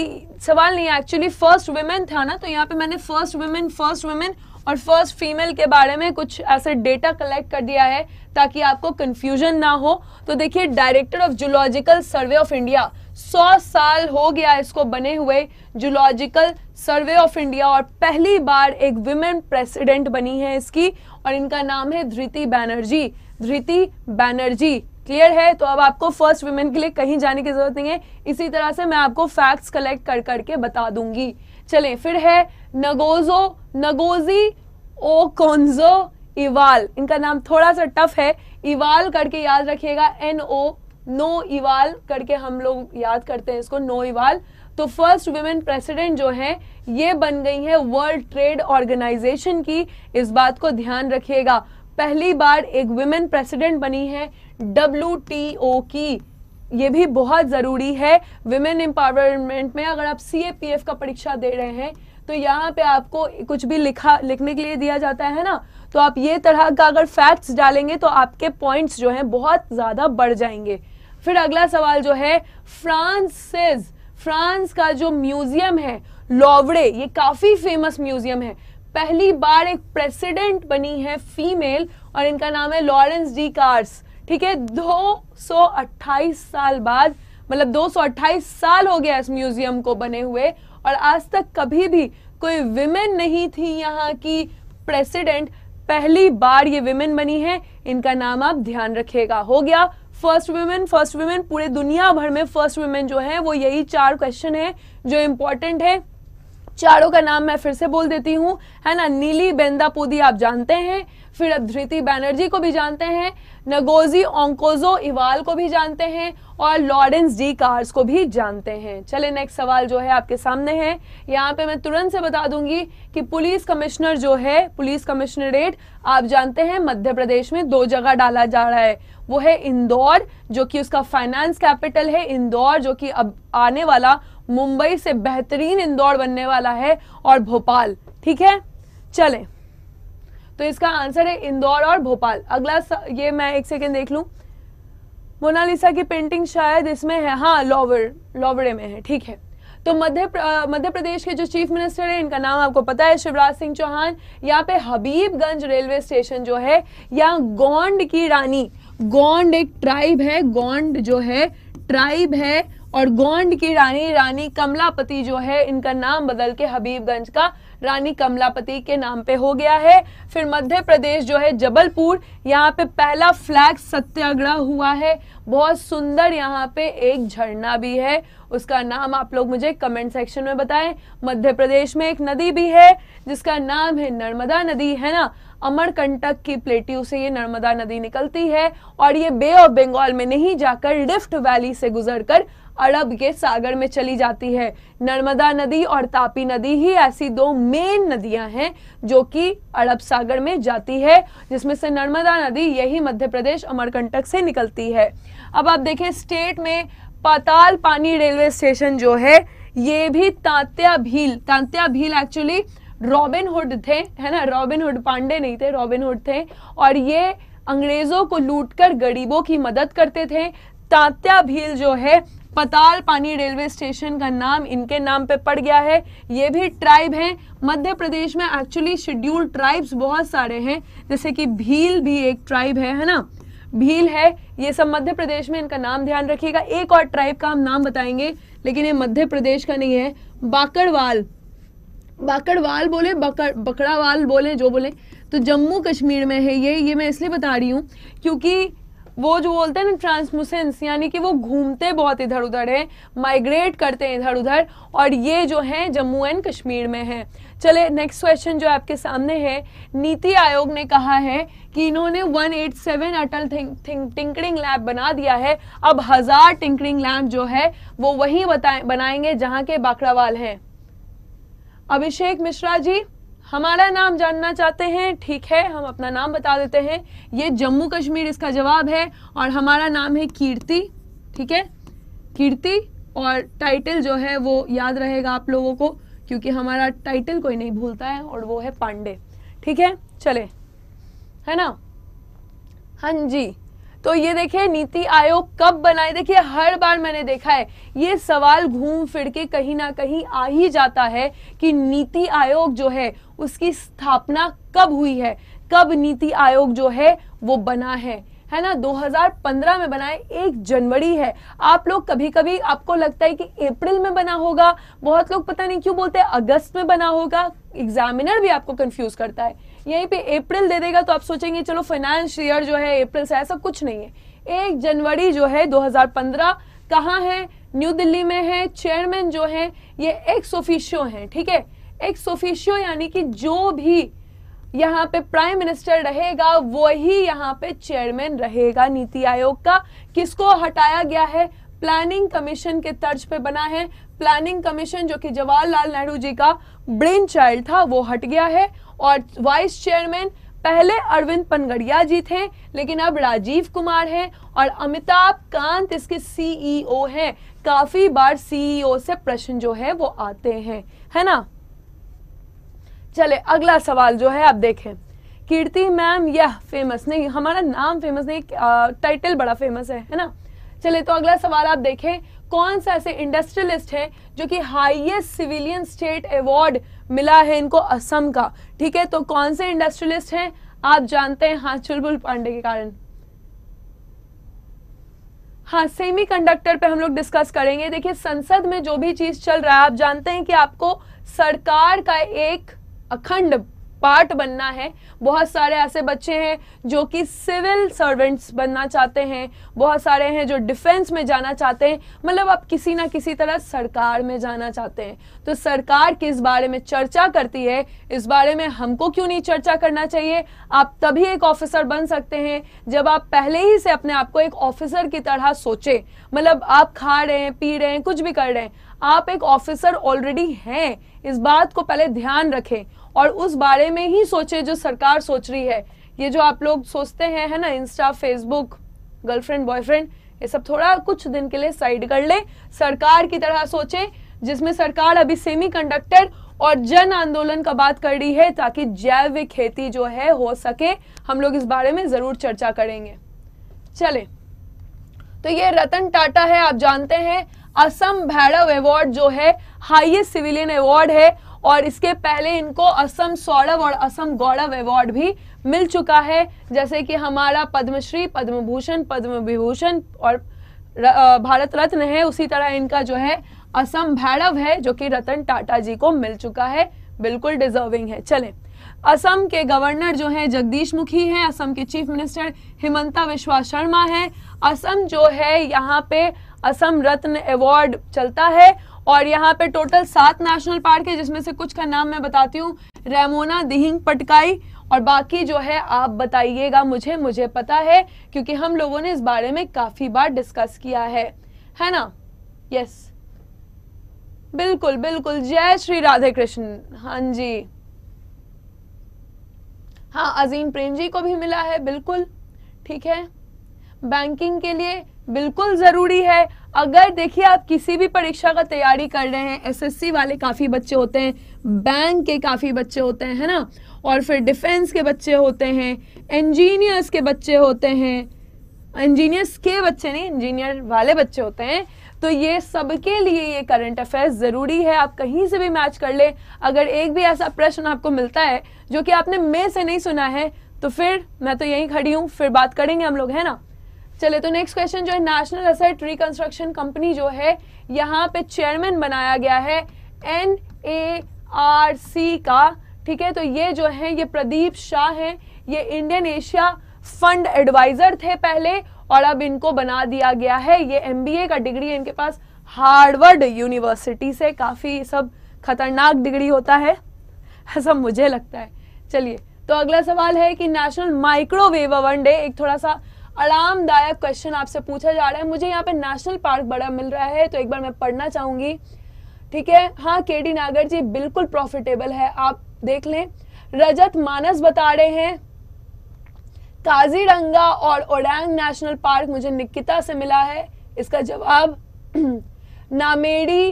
सवाल नहीं एक्चुअली फर्स्ट वुमेन था ना तो यहाँ पे मैंने फर्स्ट वुमेन फर्स्ट वुमेन और फर्स्ट फीमेल के बारे में कुछ ऐसे डेटा कलेक्ट कर दिया है ताकि आपको कंफ्यूजन ना हो तो देखिए director of zoological survey of India सौ साल हो गया इसको बने हुए जूलॉजिकल सर्वे ऑफ इंडिया और पहली बार एक विमेन प्रेसिडेंट बनी है इसकी और इनका नाम है धृति बैनर्जी धृति बैनर्जी क्लियर है तो अब आपको फर्स्ट वुमेन के लिए कहीं जाने की जरूरत नहीं है इसी तरह से मैं आपको फैक्ट्स कलेक्ट कर करके बता दूंगी चलें फिर है नगोजो नगोजी ओ कौनजो इवाल इनका नाम थोड़ा सा टफ है इवाल करके याद रखिएगा एन ओ नो इवाल करके हम लोग याद करते हैं इसको नो इवाल तो फर्स्ट वुमेन प्रेसिडेंट जो है ये बन गई है वर्ल्ड ट्रेड ऑर्गेनाइजेशन की इस बात को ध्यान रखिएगा पहली बार एक वुमेन प्रेसिडेंट बनी है डब्ल्यू की ये भी बहुत ज़रूरी है वुमेन एम्पावरमेंट में अगर आप सी का परीक्षा दे रहे हैं तो यहाँ पे आपको कुछ भी लिखा लिखने के लिए दिया जाता है ना तो आप ये तरह का अगर फैक्ट्स डालेंगे तो आपके पॉइंट्स जो हैं बहुत ज़्यादा बढ़ जाएंगे फिर अगला सवाल जो है फ्रांस फ्रांस का जो म्यूजियम है लॉवड़े ये काफी फेमस म्यूजियम है पहली बार एक प्रेसिडेंट बनी है फीमेल और इनका नाम है लॉरेंस डी कार्स ठीक है 228 साल बाद मतलब 228 साल हो गया इस म्यूजियम को बने हुए और आज तक कभी भी कोई विमेन नहीं थी यहाँ की प्रेसिडेंट पहली बार ये विमेन बनी है इनका नाम आप ध्यान रखिएगा हो गया फर्स्ट वुमेन फर्स्ट वुमेन पूरे दुनिया भर में फर्स्ट वुमेन जो है वो यही चार क्वेश्चन है जो इंपॉर्टेंट है चारों का नाम मैं फिर से बोल देती हूँ है ना नीली बेंदापोदी आप जानते हैं फिर धृति बैनर्जी को भी जानते हैं नगोजी ओंकोजो इवाल को भी जानते हैं और लॉरेंस डी कार्स को भी जानते हैं चले नेक्स्ट सवाल जो है आपके सामने है यहाँ पे मैं तुरंत से बता दूंगी कि पुलिस कमिश्नर जो है पुलिस कमिश्नरेट आप जानते हैं मध्य प्रदेश में दो जगह डाला जा रहा है वो है इंदौर जो कि उसका फाइनेंस कैपिटल है इंदौर जो कि अब आने वाला मुंबई से बेहतरीन इंदौर बनने वाला है और भोपाल ठीक है चलें तो इसका आंसर है इंदौर और भोपाल अगला ये मैं एक सेकेंड देख लूँ मोनालिसा की पेंटिंग शायद इसमें है हाँ लोवर लोवरे में है ठीक है तो मध्य प्र, मध्य प्रदेश के जो चीफ मिनिस्टर हैं इनका नाम आपको पता है शिवराज सिंह चौहान यहाँ पे हबीबगंज रेलवे स्टेशन जो है या गोंड की रानी गोंड एक ट्राइब है गोंड जो है ट्राइब है और गोंड की रानी रानी कमलापति जो है इनका नाम बदल के हबीबगंज का रानी कमलापति के नाम पे हो गया है फिर मध्य प्रदेश जो है जबलपुर यहाँ पे पहला फ्लैग सत्याग्रह हुआ है बहुत सुंदर यहाँ पे एक झरना भी है उसका नाम आप लोग मुझे कमेंट सेक्शन में बताएं मध्य प्रदेश में एक नदी भी है जिसका नाम है नर्मदा नदी है ना अमरकंटक की प्लेटियों से ये नर्मदा नदी निकलती है और ये बे ऑफ बंगाल में नहीं जाकर लिफ्ट वैली से गुजरकर अरब के सागर में चली जाती है नर्मदा नदी और तापी नदी ही ऐसी दो मेन नदियां हैं जो कि अरब सागर में जाती है जिसमें से नर्मदा नदी यही मध्य प्रदेश अमरकंटक से निकलती है अब आप देखें स्टेट में पाताल पानी रेलवे स्टेशन जो है ये भी Tantya Bhil Tantya Bhil actually Robin Hood थे है ना रॉबिन हुड पांडे नहीं थे रॉबिन हुड थे और ये अंग्रेजों को लूटकर गरीबों की मदद करते थे तांत्या भील जो है पताल पानी रेलवे स्टेशन का नाम इनके नाम पे पड़ गया है ये भी ट्राइब है मध्य प्रदेश में एक्चुअली शेड्यूल ट्राइब्स बहुत सारे हैं जैसे कि भील भी एक ट्राइब है है ना भील है ये सब मध्य प्रदेश में इनका नाम ध्यान रखिएगा एक और ट्राइब का हम नाम बताएंगे लेकिन ये मध्य प्रदेश का नहीं है बाकड़वाल बाकड़वाल बोले बकड़ बकड़ावाल बोले जो बोले तो जम्मू कश्मीर में है ये ये मैं इसलिए बता रही हूँ क्योंकि वो जो बोलते हैं ना ट्रांसमुसेंस यानी कि वो घूमते बहुत इधर उधर है माइग्रेट करते हैं इधर उधर और ये जो है जम्मू एंड कश्मीर में है चले नेक्स्ट क्वेश्चन जो आपके सामने है नीति आयोग ने कहा है कि इन्होंने 187 अटल टिंकरिंग लैब बना दिया है अब हजार टिंकरिंग लैब जो है वो वही बताए बनाएंगे जहां के बाकरावाल हैं अभिषेक मिश्रा जी हमारा नाम जानना चाहते हैं ठीक है हम अपना नाम बता देते हैं ये जम्मू कश्मीर इसका जवाब है और हमारा नाम है कीर्ति ठीक है कीर्ति और टाइटल जो है वो याद रहेगा आप लोगों को क्योंकि हमारा टाइटल कोई नहीं भूलता है और वो है पांडे ठीक है चले है ना हाँ जी तो ये देखिए नीति आयोग कब बनाए देखिए हर बार मैंने देखा है ये सवाल घूम फिर के कहीं ना कहीं आ ही जाता है कि नीति आयोग जो है उसकी स्थापना कब हुई है कब नीति आयोग जो है वो बना है है ना 2015 में बनाए एक जनवरी है आप लोग कभी कभी आपको लगता है कि अप्रैल में बना होगा बहुत लोग पता नहीं क्यों बोलते हैं अगस्त में बना होगा एग्जामिनर भी आपको कंफ्यूज करता है यहीं पे अप्रैल दे देगा तो आप सोचेंगे चलो फाइनेंस ईयर जो है अप्रैल से ऐसा कुछ नहीं है एक जनवरी जो है 2015 कहाँ है न्यू दिल्ली में है चेयरमैन जो है ये एक्स ऑफिशियो है ठीक है एक्स ऑफिशियो यानी कि जो भी यहाँ पे प्राइम मिनिस्टर रहेगा वही यहाँ पे चेयरमैन रहेगा नीति आयोग का किसको हटाया गया है प्लानिंग कमीशन के तर्ज पे बना है प्लानिंग कमीशन जो कि जवाहरलाल नेहरू जी का ब्रेन चाइल्ड था वो हट गया है और वाइस चेयरमैन पहले अरविंद पनगड़िया जी थे लेकिन अब राजीव कुमार हैं और अमिताभ कांत इसके सीईओ e हैं काफी बार सीईओ e से प्रश्न जो है वो आते हैं है ना चले अगला सवाल जो है आप देखें कीर्ति मैम यह फेमस नहीं हमारा नाम फेमस नहीं टाइटल बड़ा फेमस है है ना चले तो अगला सवाल आप देखें कौन सा ऐसे इंडस्ट्रियलिस्ट हैं जो कि हाईएस्ट सिविलियन स्टेट अवार्ड मिला है इनको असम का ठीक है तो कौन से इंडस्ट्रियलिस्ट हैं आप जानते हैं हाँ चुलबुल पांडे के कारण हाँ सेमीकंडक्टर पे हम लोग डिस्कस करेंगे देखिए संसद में जो भी चीज चल रहा है आप जानते हैं कि आपको सरकार का एक अखंड पार्ट बनना है बहुत सारे ऐसे बच्चे हैं जो कि सिविल सर्वेंट्स बनना चाहते हैं बहुत सारे हैं जो डिफेंस में जाना चाहते हैं मतलब आप किसी ना किसी तरह सरकार में जाना चाहते हैं तो सरकार किस बारे में चर्चा करती है इस बारे में हमको क्यों नहीं चर्चा करना चाहिए आप तभी एक ऑफिसर बन सकते हैं जब आप पहले ही से अपने आप को एक ऑफिसर की तरह सोचे मतलब आप खा रहे हैं पी रहे हैं कुछ भी कर रहे हैं आप एक ऑफिसर ऑलरेडी हैं इस बात को पहले ध्यान रखें और उस बारे में ही सोचे जो सरकार सोच रही है ये जो आप लोग सोचते हैं है ना इंस्टा फेसबुक गर्लफ्रेंड बॉयफ्रेंड ये सब थोड़ा कुछ दिन के लिए साइड कर ले सरकार की तरह सोचे जिसमें सरकार अभी सेमी कंडक्टर और जन आंदोलन का बात कर रही है ताकि जैविक खेती जो है हो सके हम लोग इस बारे में जरूर चर्चा करेंगे चले तो ये रतन टाटा है आप जानते हैं असम भैरव अवार्ड जो है हाईएस्ट सिविलियन अवार्ड है और इसके पहले इनको असम सौरभ और असम गौरव अवार्ड भी मिल चुका है जैसे कि हमारा पद्मश्री पद्म भूषण पद्म विभूषण और भारत रत्न है उसी तरह इनका जो है असम भैरव है जो कि रतन टाटा जी को मिल चुका है बिल्कुल डिजर्विंग है चलें असम के गवर्नर जो है जगदीश मुखी हैं असम के चीफ मिनिस्टर हिमंता विश्वा शर्मा हैं असम जो है यहाँ पे असम रत्न अवार्ड चलता है और यहाँ पे टोटल सात नेशनल पार्क है जिसमें से कुछ का नाम मैं बताती हूँ रेमोना दिहिंग पटकाई और बाकी जो है आप बताइएगा मुझे मुझे पता है क्योंकि हम लोगों ने इस बारे में काफ़ी बार डिस्कस किया है है ना यस बिल्कुल बिल्कुल जय श्री राधे कृष्ण हाँ जी हाँ अजीम प्रेम जी को भी मिला है बिल्कुल ठीक है बैंकिंग के लिए बिल्कुल ज़रूरी है अगर देखिए आप किसी भी परीक्षा का तैयारी कर रहे हैं एसएससी वाले काफ़ी बच्चे होते हैं बैंक के काफ़ी बच्चे होते हैं है ना और फिर डिफेंस के बच्चे होते हैं इंजीनियर्स के बच्चे होते हैं इंजीनियर्स के बच्चे नहीं इंजीनियर वाले बच्चे होते हैं तो ये सबके लिए ये करंट अफेयर्स ज़रूरी है आप कहीं से भी मैच कर ले अगर एक भी ऐसा प्रश्न आपको मिलता है जो कि आपने मे से नहीं सुना है तो फिर मैं तो यहीं खड़ी हूँ फिर बात करेंगे हम लोग है ना चले तो नेक्स्ट क्वेश्चन जो है नेशनल असेट रिकंस्ट्रक्शन कंपनी जो है यहाँ पे चेयरमैन बनाया गया है एन ए आर सी का ठीक है तो ये जो है ये प्रदीप शाह हैं ये इंडियन एशिया फंड एडवाइजर थे पहले और अब इनको बना दिया गया है ये एम का डिग्री इनके पास हार्वर्ड यूनिवर्सिटी से काफ़ी सब खतरनाक डिग्री होता है ऐसा मुझे लगता है चलिए तो अगला सवाल है कि नेशनल माइक्रोवेव अवन डे एक थोड़ा सा आरामदायक क्वेश्चन आपसे पूछा जा रहा है मुझे यहाँ पे नेशनल पार्क बड़ा मिल रहा है तो एक बार मैं पढ़ना चाहूंगी ठीक है हाँ के डी नागर जी बिल्कुल प्रॉफिटेबल है आप देख लें रजत मानस बता रहे हैं काजीरंगा और ओडैंग नेशनल पार्क मुझे निकिता से मिला है इसका जवाब नामेड़ी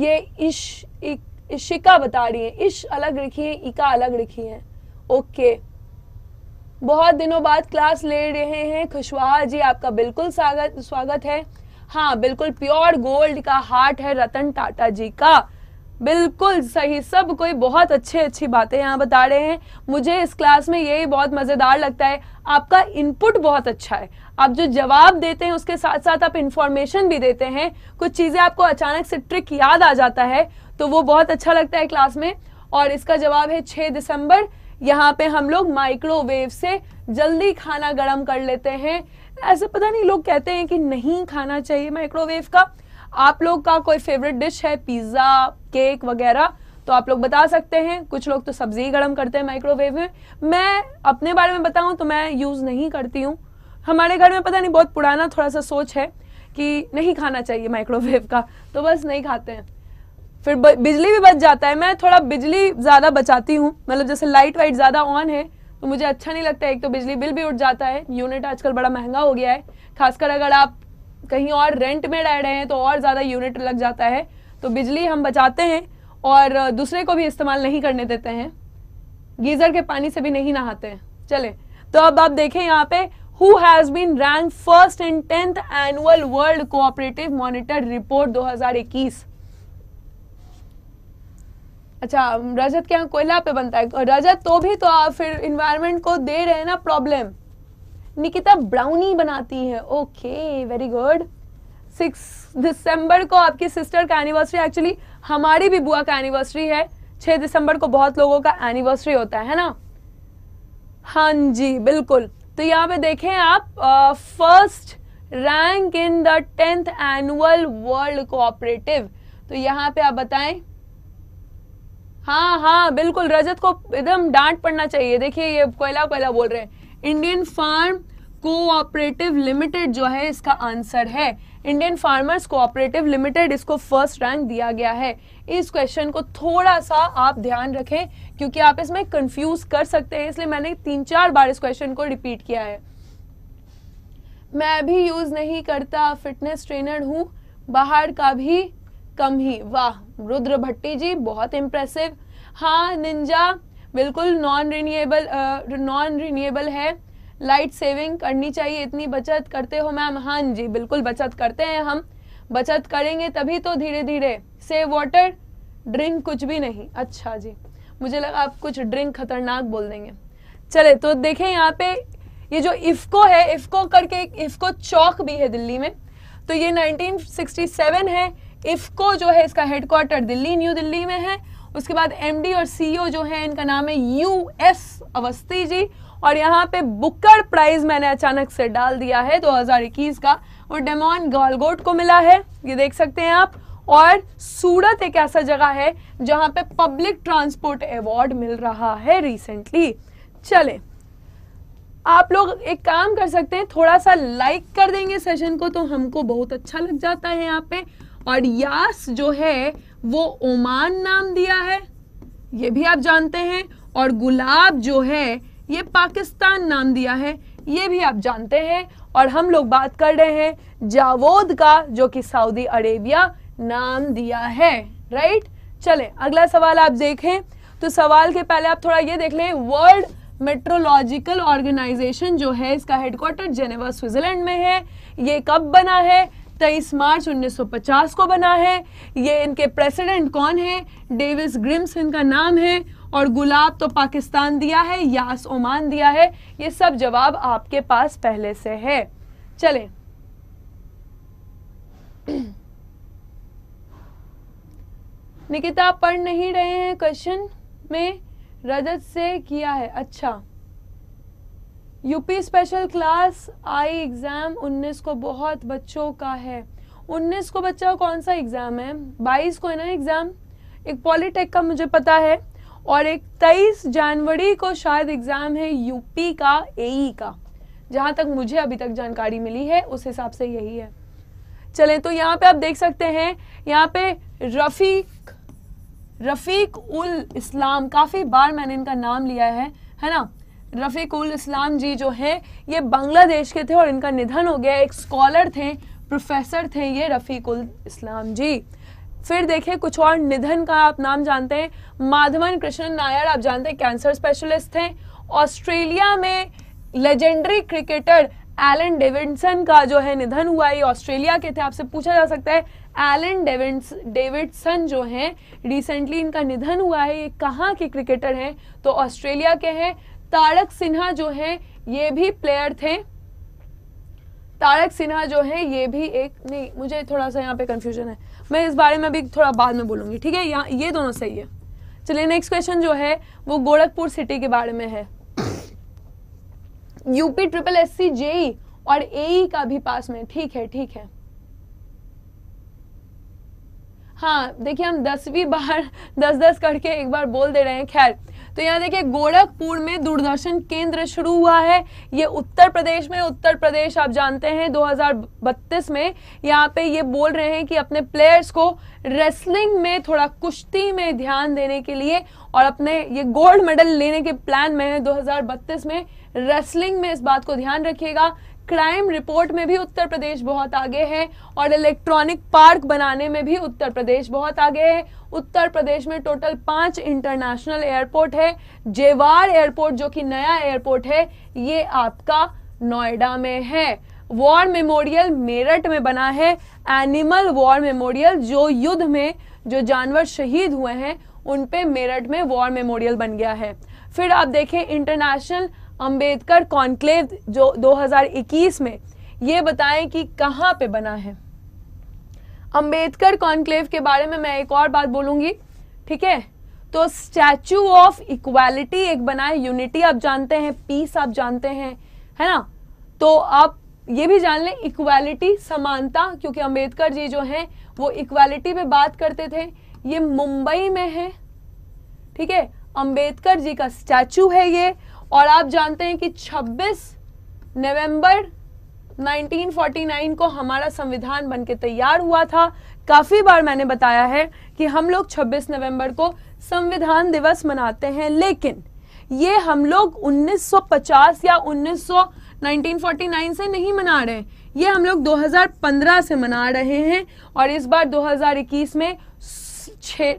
ये इश इक, इशिका बता रही है इश अलग लिखी है इका अलग लिखी है ओके okay. बहुत दिनों बाद क्लास ले रहे हैं खुशवाहा जी आपका बिल्कुल स्वागत स्वागत है हाँ बिल्कुल प्योर गोल्ड का हार्ट है रतन टाटा जी का बिल्कुल सही सब कोई बहुत अच्छी अच्छी बातें यहाँ बता रहे हैं मुझे इस क्लास में यही बहुत मज़ेदार लगता है आपका इनपुट बहुत अच्छा है आप जो जवाब देते हैं उसके साथ साथ आप इन्फॉर्मेशन भी देते हैं कुछ चीज़ें आपको अचानक से ट्रिक याद आ जाता है तो वो बहुत अच्छा लगता है क्लास में और इसका जवाब है छः दिसंबर यहाँ पे हम लोग माइक्रोवेव से जल्दी खाना गर्म कर लेते हैं ऐसे पता नहीं लोग कहते हैं कि नहीं खाना चाहिए माइक्रोवेव का आप लोग का कोई फेवरेट डिश है पिज़्ज़ा केक वगैरह तो आप लोग बता सकते हैं कुछ लोग तो सब्जी ही गर्म करते हैं माइक्रोवेव में मैं अपने बारे में बताऊं तो मैं यूज़ नहीं करती हूँ हमारे घर में पता नहीं बहुत पुराना थोड़ा सा सोच है कि नहीं खाना चाहिए माइक्रोवेव का तो बस नहीं खाते हैं फिर बिजली भी बच जाता है मैं थोड़ा बिजली ज़्यादा बचाती हूँ मतलब जैसे लाइट वाइट ज़्यादा ऑन है तो मुझे अच्छा नहीं लगता एक तो बिजली बिल भी उठ जाता है यूनिट आजकल बड़ा महंगा हो गया है खासकर अगर आप कहीं और रेंट में रह रहे हैं तो और ज़्यादा यूनिट लग जाता है तो बिजली हम बचाते हैं और दूसरे को भी इस्तेमाल नहीं करने देते हैं गीज़र के पानी से भी नहीं नहाते हैं चले तो अब आप देखें यहाँ पे who has been rank first in tenth annual world cooperative monitor report 2021 अच्छा रजत के यहाँ कोयला पे बनता है रजत तो भी तो आप फिर इन्वायरमेंट को दे रहे हैं ना प्रॉब्लम निकिता ब्राउनी बनाती है ओके वेरी गुड सिक्स दिसंबर को आपकी सिस्टर का एनिवर्सरी एक्चुअली हमारी भी बुआ का एनिवर्सरी है छः दिसंबर को बहुत लोगों का एनिवर्सरी होता है ना हाँ जी बिल्कुल तो यहाँ पे देखें आप first rank in the tenth annual world cooperative तो यहाँ पे आप बताएं हाँ हाँ बिल्कुल रजत को एकदम डांट पड़ना चाहिए देखिए ये कोयला कोयला बोल रहे हैं इंडियन फार्म कोऑपरेटिव लिमिटेड जो है इसका आंसर है इंडियन फार्मर्स कोऑपरेटिव लिमिटेड इसको फर्स्ट रैंक दिया गया है इस क्वेश्चन को थोड़ा सा आप ध्यान रखें क्योंकि आप इसमें कंफ्यूज कर सकते हैं इसलिए मैंने तीन चार बार इस क्वेश्चन को रिपीट किया है मैं भी यूज नहीं करता फिटनेस ट्रेनर हूँ बाहर का भी कम ही वाह रुद्र भट्टी जी बहुत इम्प्रेसिव हाँ निंजा बिल्कुल नॉन रिन्यूएबल नॉन रिन्यूएबल है लाइट सेविंग करनी चाहिए इतनी बचत करते हो मैम हाँ जी बिल्कुल बचत करते हैं हम बचत करेंगे तभी तो धीरे धीरे सेव वाटर ड्रिंक कुछ भी नहीं अच्छा जी मुझे लगा आप कुछ ड्रिंक खतरनाक बोल देंगे चले तो देखें यहाँ पे ये जो इफ्को है इफ्को करके एक इफ्को चौक भी है दिल्ली में तो ये 1967 है इफ़को जो है इसका हेडक्वार्टर दिल्ली न्यू दिल्ली में है उसके बाद एमडी और सीईओ e जो है इनका नाम है यूएस अवस्थी जी और यहाँ पे बुकर प्राइज मैंने अचानक से डाल दिया है 2021 का और डेमोन गालगोट को मिला है ये देख सकते हैं आप और सूरत एक ऐसा जगह है जहाँ पे पब्लिक ट्रांसपोर्ट अवार्ड मिल रहा है रिसेंटली चले आप लोग एक काम कर सकते हैं थोड़ा सा लाइक कर देंगे सेशन को तो हमको बहुत अच्छा लग जाता है यहाँ पे और यास जो है वो ओमान नाम दिया है ये भी आप जानते हैं और गुलाब जो है ये पाकिस्तान नाम दिया है ये भी आप जानते हैं और हम लोग बात कर रहे हैं जावोद का जो कि सऊदी अरेबिया नाम दिया है राइट चले अगला सवाल आप देखें तो सवाल के पहले आप थोड़ा ये देख लें वर्ल्ड मेट्रोलॉजिकल ऑर्गेनाइजेशन जो है इसका हेडक्वार्टर जेनेवा स्विट्जरलैंड में है ये कब बना है 23 मार्च 1950 को बना है ये इनके प्रेसिडेंट कौन है डेविस ग्रिम्स इनका नाम है और गुलाब तो पाकिस्तान दिया है यास ओमान दिया है ये सब जवाब आपके पास पहले से है चले निकिता पढ़ नहीं रहे हैं क्वेश्चन में रजत से किया है अच्छा UP special class I exam 19 को बहुत बच्चों का है 19 को बच्चा कौन सा एग्ज़ाम है 22 को है ना एग्ज़ाम एक पॉलीटेक का मुझे पता है और एक 23 जनवरी को शायद एग्ज़ाम है यूपी का एई e का जहाँ तक मुझे अभी तक जानकारी मिली है उस हिसाब से यही है चले तो यहाँ पे आप देख सकते हैं यहाँ पे रफ़ीक रफ़ीक उल इस्लाम काफ़ी बार मैंने इनका नाम लिया है है ना रफीक उल इस्लाम जी जो हैं ये बांग्लादेश के थे और इनका निधन हो गया एक स्कॉलर थे प्रोफेसर थे ये रफीक उल इस्लाम जी फिर देखिए कुछ और निधन का आप नाम जानते हैं माधवन कृष्ण नायर आप जानते हैं कैंसर स्पेशलिस्ट थे ऑस्ट्रेलिया में लेजेंडरी क्रिकेटर एलन डेविडसन का जो है निधन हुआ ये ऑस्ट्रेलिया के थे आपसे पूछा जा सकता है एलन डेविड्स डेविडसन जो हैं रिसेंटली इनका निधन हुआ है ये कहाँ के क्रिकेटर हैं तो ऑस्ट्रेलिया के हैं तारक सिन्हा जो है ये भी प्लेयर थे तारक सिन्हा जो है ये भी एक नहीं मुझे थोड़ा सा यहाँ पे कंफ्यूजन है मैं इस बारे में भी थोड़ा बाद में बोलूंगी ठीक है यहाँ ये दोनों सही है चलिए नेक्स्ट क्वेश्चन जो है वो गोरखपुर सिटी के बारे में है UP triple S C JE और ए e का भी पास में ठीक है ठीक है हाँ देखिए हम दसवीं बार दस दस करके एक बार बोल दे रहे हैं खैर तो यहाँ देखिए गोरखपुर में दूरदर्शन केंद्र शुरू हुआ है ये उत्तर प्रदेश में उत्तर प्रदेश आप जानते हैं 2032 में यहाँ पे ये बोल रहे हैं कि अपने प्लेयर्स को रेसलिंग में थोड़ा कुश्ती में ध्यान देने के लिए और अपने ये गोल्ड मेडल लेने के प्लान में है दो में रेसलिंग में इस बात को ध्यान रखिएगा क्राइम रिपोर्ट में भी उत्तर प्रदेश बहुत आगे है और इलेक्ट्रॉनिक पार्क बनाने में भी उत्तर प्रदेश बहुत आगे है उत्तर प्रदेश में टोटल पांच इंटरनेशनल एयरपोर्ट है जेवार एयरपोर्ट जो कि नया एयरपोर्ट है ये आपका नोएडा में है वॉर मेमोरियल मेरठ में बना है एनिमल वॉर मेमोरियल जो युद्ध में जो जानवर शहीद हुए हैं उन पे मेरठ में वॉर मेमोरियल बन गया है फिर आप देखें इंटरनेशनल अंबेडकर कॉन्क्लेव जो 2021 में ये बताएं कि कहाँ पे बना है अंबेडकर कॉन्क्लेव के बारे में मैं एक और बात बोलूंगी ठीक है तो स्टैचू ऑफ इक्वालिटी एक बनाए यूनिटी आप जानते हैं पीस आप जानते हैं है ना तो आप ये भी जान लें इक्वालिटी समानता क्योंकि अंबेडकर जी जो हैं वो इक्वालिटी पे बात करते थे ये मुंबई में है ठीक है अंबेडकर जी का स्टैचू है ये और आप जानते हैं कि 26 नवंबर 1949 को हमारा संविधान बनके तैयार हुआ था काफी बार मैंने बताया है कि हम लोग 26 नवंबर को संविधान दिवस मनाते हैं लेकिन ये हम लोग 1950 या 1900 1949 से नहीं मना रहे ये हम लोग 2015 से मना रहे हैं और इस बार 2021 में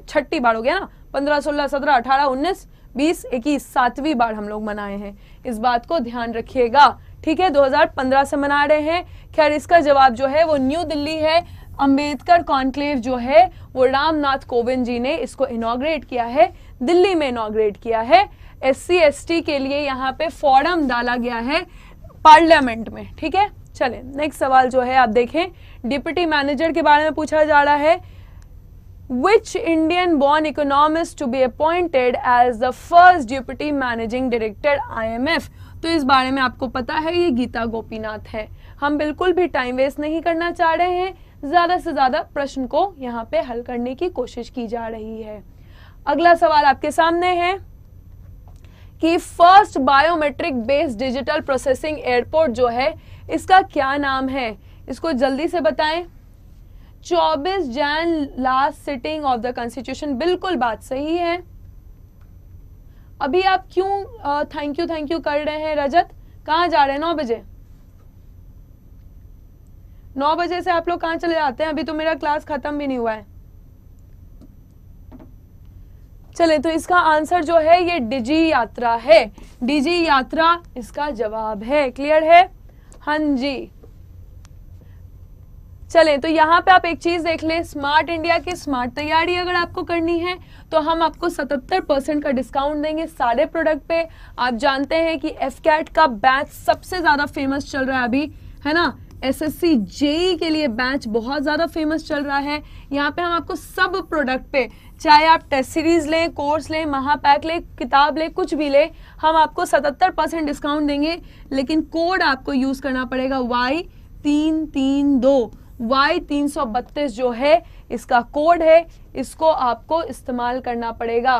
छठी बार हो गया ना 15 16 17 18 19 बीस इक्कीस सातवीं बार हम लोग मनाए हैं इस बात को ध्यान रखिएगा ठीक है 2015 से मना रहे हैं खैर इसका जवाब जो है वो न्यू दिल्ली है अंबेडकर कॉन्क्लेव जो है वो रामनाथ कोविंद जी ने इसको इनाग्रेट किया है दिल्ली में इनाग्रेट किया है एस सी के लिए यहाँ पे फॉरम डाला गया है पार्लियामेंट में ठीक है चले नेक्स्ट सवाल जो है आप देखें डिप्टी मैनेजर के बारे में पूछा जा रहा है which Indian born economist to be appointed as the first deputy managing director IMF तो इस बारे में आपको पता है ये गीता गोपीनाथ है हम बिल्कुल भी टाइम वेस्ट नहीं करना चाह रहे हैं ज़्यादा से ज़्यादा प्रश्न को यहाँ पे हल करने की कोशिश की जा रही है अगला सवाल आपके सामने है कि first biometric based digital processing airport जो है इसका क्या नाम है इसको जल्दी से बताएं चौबीस Jan last sitting of the constitution बिल्कुल बात सही है अभी आप क्यों थैंक यू थैंक यू कर रहे हैं रजत कहाँ जा रहे हैं नौ बजे नौ बजे से आप लोग कहाँ चले जाते हैं अभी तो मेरा क्लास खत्म भी नहीं हुआ है चले तो इसका आंसर जो है ये डिजी यात्रा है डिजी यात्रा इसका जवाब है क्लियर है हाँ जी चलें तो यहाँ पे आप एक चीज देख लें स्मार्ट इंडिया की स्मार्ट तैयारी अगर आपको करनी है तो हम आपको 77 परसेंट का डिस्काउंट देंगे सारे प्रोडक्ट पे आप जानते हैं कि एफ कैट का बैच सबसे ज़्यादा फेमस चल रहा है अभी है ना एस एस सी जेई के लिए बैच बहुत ज़्यादा फेमस चल रहा है यहाँ पे हम आपको सब प्रोडक्ट पे चाहे आप टेस्ट सीरीज लें कोर्स लें महापैक लें किताब लें कुछ भी लें हम आपको 77 परसेंट डिस्काउंट देंगे लेकिन कोड आपको यूज़ करना पड़ेगा वाई तीन तीन दो वाई तीन जो है इसका कोड है इसको आपको इस्तेमाल करना पड़ेगा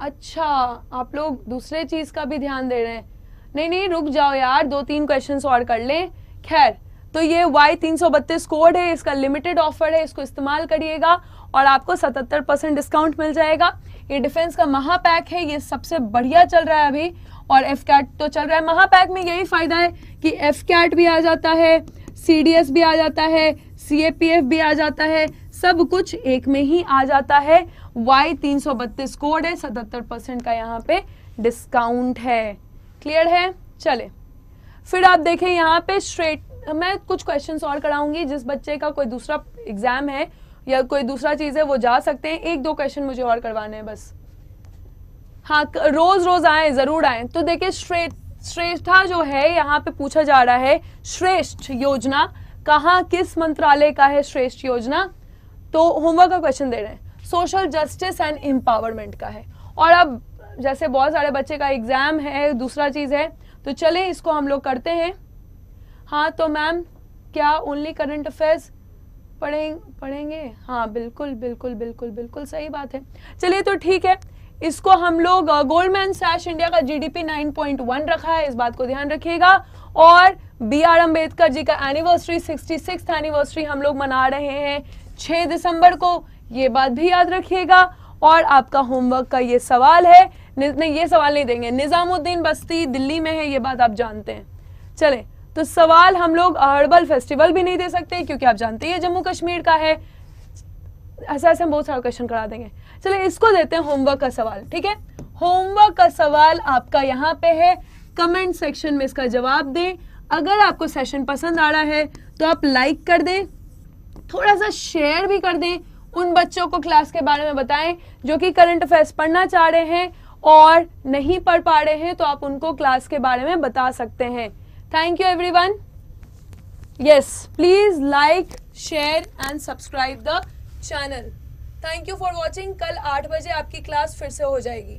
अच्छा आप लोग दूसरे चीज का भी ध्यान दे रहे हैं नहीं नहीं रुक जाओ यार दो तीन क्वेश्चंस और कर लें खैर तो ये वाई तीन सौ बत्तीस कोड है इसका लिमिटेड ऑफर है इसको इस्तेमाल करिएगा और आपको 77 परसेंट डिस्काउंट मिल जाएगा ये डिफेंस का महापैक है ये सबसे बढ़िया चल रहा है अभी और एफ कैट तो चल रहा है महापैक में यही फ़ायदा है कि एफ कैट भी आ जाता है सी डी एस भी आ जाता है सी ए पी एफ भी आ जाता है सब कुछ एक में ही आ जाता है वाई तीन सौ बत्तीस कोड है सतहत्तर परसेंट का यहाँ पे डिस्काउंट है क्लियर है चले फिर आप देखें यहाँ पे स्ट्रेट मैं कुछ क्वेश्चन और कराऊंगी जिस बच्चे का कोई दूसरा एग्जाम है या कोई दूसरा चीज़ है वो जा सकते हैं एक दो क्वेश्चन मुझे और करवाने हैं बस हाँ रोज रोज आए जरूर आए तो देखिए श्रेष्ठ श्रेष्ठा जो है यहाँ पे पूछा जा रहा है श्रेष्ठ योजना कहाँ किस मंत्रालय का है श्रेष्ठ योजना तो होमवर्क का क्वेश्चन दे रहे हैं सोशल जस्टिस एंड एम्पावरमेंट का है और अब जैसे बहुत सारे बच्चे का एग्जाम है दूसरा चीज है तो चले इसको हम लोग करते हैं हाँ तो मैम क्या ओनली करंट अफेयर्स पढ़ें पढ़ेंगे हाँ बिल्कुल बिल्कुल बिल्कुल बिल्कुल सही बात है चलिए तो ठीक है इसको हम लोग गोल्डमैन सैश इंडिया का जीडीपी 9.1 रखा है इस बात को ध्यान रखिएगा और बी आर अम्बेडकर जी का एनिवर्सरी सिक्सटी एनिवर्सरी हम लोग मना रहे हैं 6 दिसंबर को ये बात भी याद रखिएगा और आपका होमवर्क का ये सवाल है नहीं ये सवाल नहीं देंगे निज़ामुद्दीन बस्ती दिल्ली में है ये बात आप जानते हैं चले तो सवाल हम लोग हर्बल फेस्टिवल भी नहीं दे सकते क्योंकि आप जानते हैं जम्मू कश्मीर का है ऐसा ऐसे हम बहुत सारा क्वेश्चन करा देंगे चलिए इसको देते हैं होमवर्क का सवाल ठीक है होमवर्क का सवाल आपका यहाँ पे है कमेंट सेक्शन में इसका जवाब दें अगर आपको सेशन पसंद आ रहा है तो आप लाइक कर दें थोड़ा सा शेयर भी कर दें उन बच्चों को क्लास के बारे में बताएं जो कि करंट अफेयर्स पढ़ना चाह रहे हैं और नहीं पढ़ पा रहे हैं तो आप उनको क्लास के बारे में बता सकते हैं thank you everyone yes please like share and subscribe the channel thank you for watching कल आठ बजे आपकी क्लास फिर से हो जाएगी